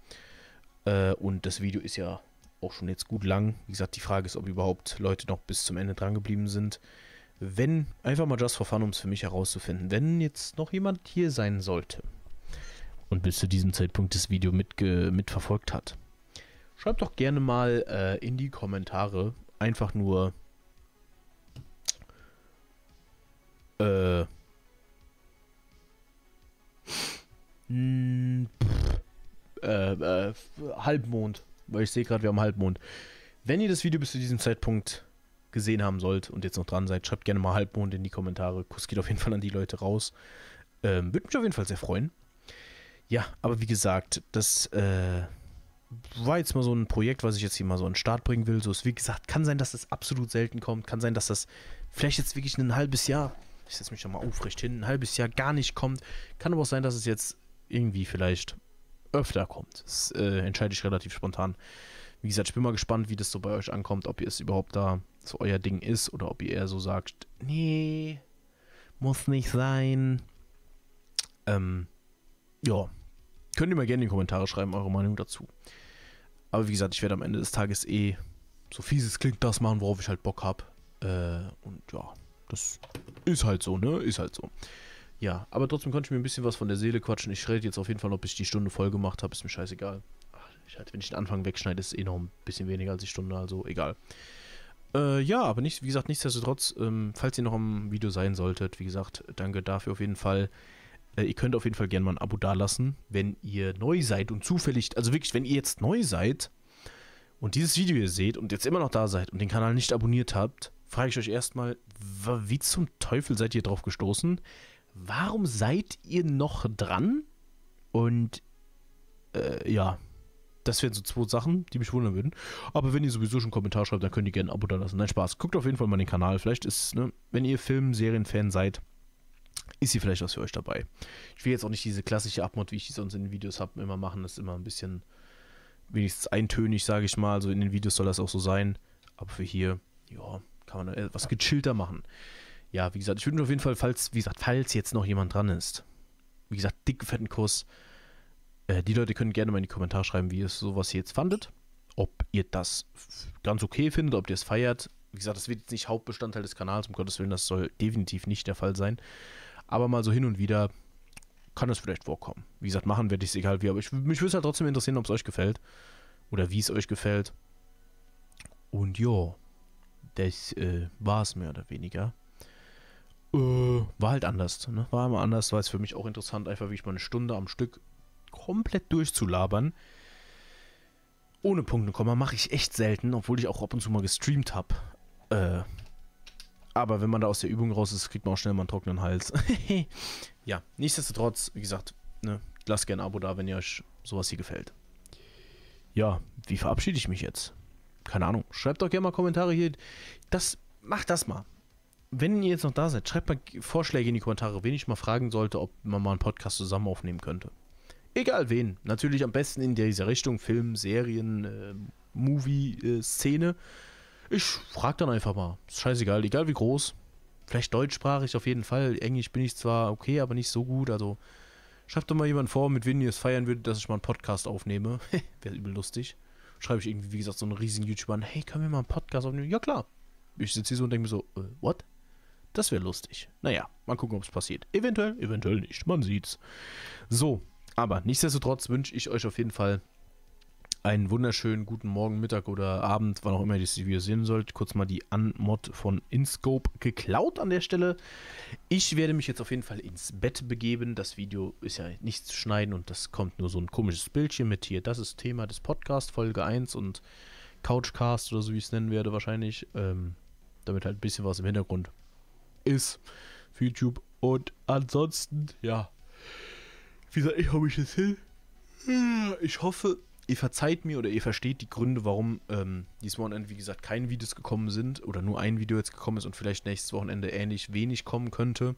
Äh, und das Video ist ja auch schon jetzt gut lang. Wie gesagt, die Frage ist, ob überhaupt Leute noch bis zum Ende dran geblieben sind. Wenn, einfach mal just for fun, um es für mich herauszufinden, wenn jetzt noch jemand hier sein sollte und bis zu diesem Zeitpunkt das Video mitge mitverfolgt hat, schreibt doch gerne mal äh, in die Kommentare einfach nur äh, mh, hm, pff, äh, äh Halbmond weil ich sehe gerade, wir haben Halbmond. Wenn ihr das Video bis zu diesem Zeitpunkt gesehen haben sollt und jetzt noch dran seid, schreibt gerne mal Halbmond in die Kommentare. Kuss geht auf jeden Fall an die Leute raus. Ähm, Würde mich auf jeden Fall sehr freuen. Ja, aber wie gesagt, das äh, war jetzt mal so ein Projekt, was ich jetzt hier mal so an den Start bringen will. So ist, wie gesagt, kann sein, dass das absolut selten kommt. Kann sein, dass das vielleicht jetzt wirklich ein halbes Jahr, ich setze mich schon mal aufrecht hin, ein halbes Jahr gar nicht kommt. Kann aber auch sein, dass es jetzt irgendwie vielleicht öfter kommt. Das äh, entscheide ich relativ spontan. Wie gesagt, ich bin mal gespannt, wie das so bei euch ankommt, ob ihr es überhaupt da so euer Ding ist oder ob ihr eher so sagt, nee, muss nicht sein. Ähm, ja. Könnt ihr mal gerne in die Kommentare schreiben, eure Meinung dazu. Aber wie gesagt, ich werde am Ende des Tages eh, so fies es klingt, das machen, worauf ich halt Bock habe. Äh, und ja, das ist halt so, ne? Ist halt so. Ja, aber trotzdem konnte ich mir ein bisschen was von der Seele quatschen. Ich rede jetzt auf jeden Fall, ob ich die Stunde voll gemacht habe, ist mir scheißegal. Ich halt, wenn ich den Anfang wegschneide, ist es eh noch ein bisschen weniger als die Stunde, also egal. Äh, ja, aber nicht, wie gesagt, nichtsdestotrotz, ähm, falls ihr noch im Video sein solltet, wie gesagt, danke dafür auf jeden Fall. Äh, ihr könnt auf jeden Fall gerne mal ein Abo dalassen, wenn ihr neu seid und zufällig, also wirklich, wenn ihr jetzt neu seid und dieses Video hier seht und jetzt immer noch da seid und den Kanal nicht abonniert habt, frage ich euch erstmal, wie zum Teufel seid ihr drauf gestoßen? warum seid ihr noch dran? Und äh, ja, das wären so zwei Sachen, die mich wundern würden. Aber wenn ihr sowieso schon einen Kommentar schreibt, dann könnt ihr gerne ein Abo da lassen. Nein, Spaß. Guckt auf jeden Fall mal den Kanal. Vielleicht ist, ne, wenn ihr Film-Serien-Fan seid, ist hier vielleicht was für euch dabei. Ich will jetzt auch nicht diese klassische Abmod, wie ich die sonst in den Videos habe, immer machen. Das ist immer ein bisschen wenigstens eintönig, sage ich mal. Also in den Videos soll das auch so sein. Aber für hier, ja, kann man etwas äh, gechillter machen ja, wie gesagt, ich würde mir auf jeden Fall, falls, wie gesagt, falls jetzt noch jemand dran ist, wie gesagt, dicken, fetten Kuss. Äh, die Leute können gerne mal in die Kommentare schreiben, wie ihr sowas jetzt fandet. Ob ihr das ganz okay findet, ob ihr es feiert. Wie gesagt, das wird jetzt nicht Hauptbestandteil des Kanals, um Gottes Willen, das soll definitiv nicht der Fall sein. Aber mal so hin und wieder kann das vielleicht vorkommen. Wie gesagt, machen werde ich es egal wie, aber ich, mich würde es halt trotzdem interessieren, ob es euch gefällt. Oder wie es euch gefällt. Und ja, das äh, war es mehr oder weniger. Äh, war halt anders. Ne? War immer anders, war es für mich auch interessant, einfach wie ich mal eine Stunde am Stück komplett durchzulabern. Ohne Punkt und Komma mache ich echt selten, obwohl ich auch ab und zu mal gestreamt habe. Äh, aber wenn man da aus der Übung raus ist, kriegt man auch schnell mal einen trockenen Hals. ja, nichtsdestotrotz, wie gesagt, ne, lasst gerne ein Abo da, wenn ihr euch sowas hier gefällt. Ja, wie verabschiede ich mich jetzt? Keine Ahnung. Schreibt doch gerne mal Kommentare hier. Das, macht das mal wenn ihr jetzt noch da seid, schreibt mal Vorschläge in die Kommentare, wen ich mal fragen sollte, ob man mal einen Podcast zusammen aufnehmen könnte. Egal wen. Natürlich am besten in dieser Richtung Film, Serien, äh, Movie, äh, Szene. Ich frag dann einfach mal. Ist scheißegal, egal wie groß. Vielleicht deutschsprachig auf jeden Fall. Englisch bin ich zwar okay, aber nicht so gut. Also schreibt doch mal jemand vor, mit wem ihr es feiern würdet, dass ich mal einen Podcast aufnehme. Wäre übel lustig. Schreibe ich irgendwie, wie gesagt, so einen riesigen YouTuber an. Hey, können wir mal einen Podcast aufnehmen? Ja, klar. Ich sitze hier so und denke mir so, äh, what? Das wäre lustig. Naja, mal gucken, ob es passiert. Eventuell, eventuell nicht. Man sieht's. So, aber nichtsdestotrotz wünsche ich euch auf jeden Fall einen wunderschönen guten Morgen, Mittag oder Abend, wann auch immer ihr das Video sehen sollt. Kurz mal die Anmod von InScope geklaut an der Stelle. Ich werde mich jetzt auf jeden Fall ins Bett begeben. Das Video ist ja nicht zu schneiden und das kommt nur so ein komisches Bildchen mit hier. Das ist Thema des Podcasts, Folge 1 und Couchcast oder so, wie ich es nennen werde wahrscheinlich. Ähm, damit halt ein bisschen was im Hintergrund ist für YouTube. Und ansonsten, ja, wie gesagt, ich hoffe, ich es hin. Hm, ich hoffe, ihr verzeiht mir oder ihr versteht die Gründe, warum ähm, dieses Wochenende, wie gesagt, keine Videos gekommen sind oder nur ein Video jetzt gekommen ist und vielleicht nächstes Wochenende ähnlich wenig kommen könnte.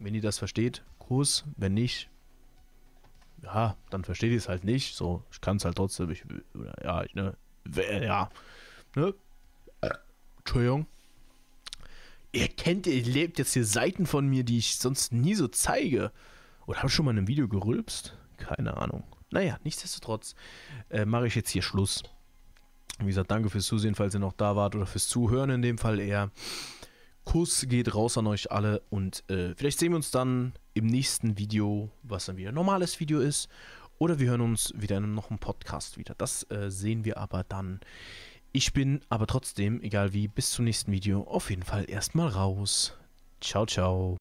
Wenn ihr das versteht, Kuss. Wenn nicht, ja, dann versteht ihr es halt nicht. So, ich kann es halt trotzdem, ich, ja, ich, ne, ja, ne, Entschuldigung ihr kennt, ihr lebt jetzt hier Seiten von mir, die ich sonst nie so zeige. Oder habe ich schon mal in einem Video gerülpst? Keine Ahnung. Naja, nichtsdestotrotz äh, mache ich jetzt hier Schluss. Wie gesagt, danke fürs Zusehen, falls ihr noch da wart oder fürs Zuhören in dem Fall eher. Kuss geht raus an euch alle und äh, vielleicht sehen wir uns dann im nächsten Video, was dann wieder ein normales Video ist. Oder wir hören uns wieder in noch einem Podcast wieder. Das äh, sehen wir aber dann ich bin aber trotzdem, egal wie, bis zum nächsten Video auf jeden Fall erstmal raus. Ciao, ciao.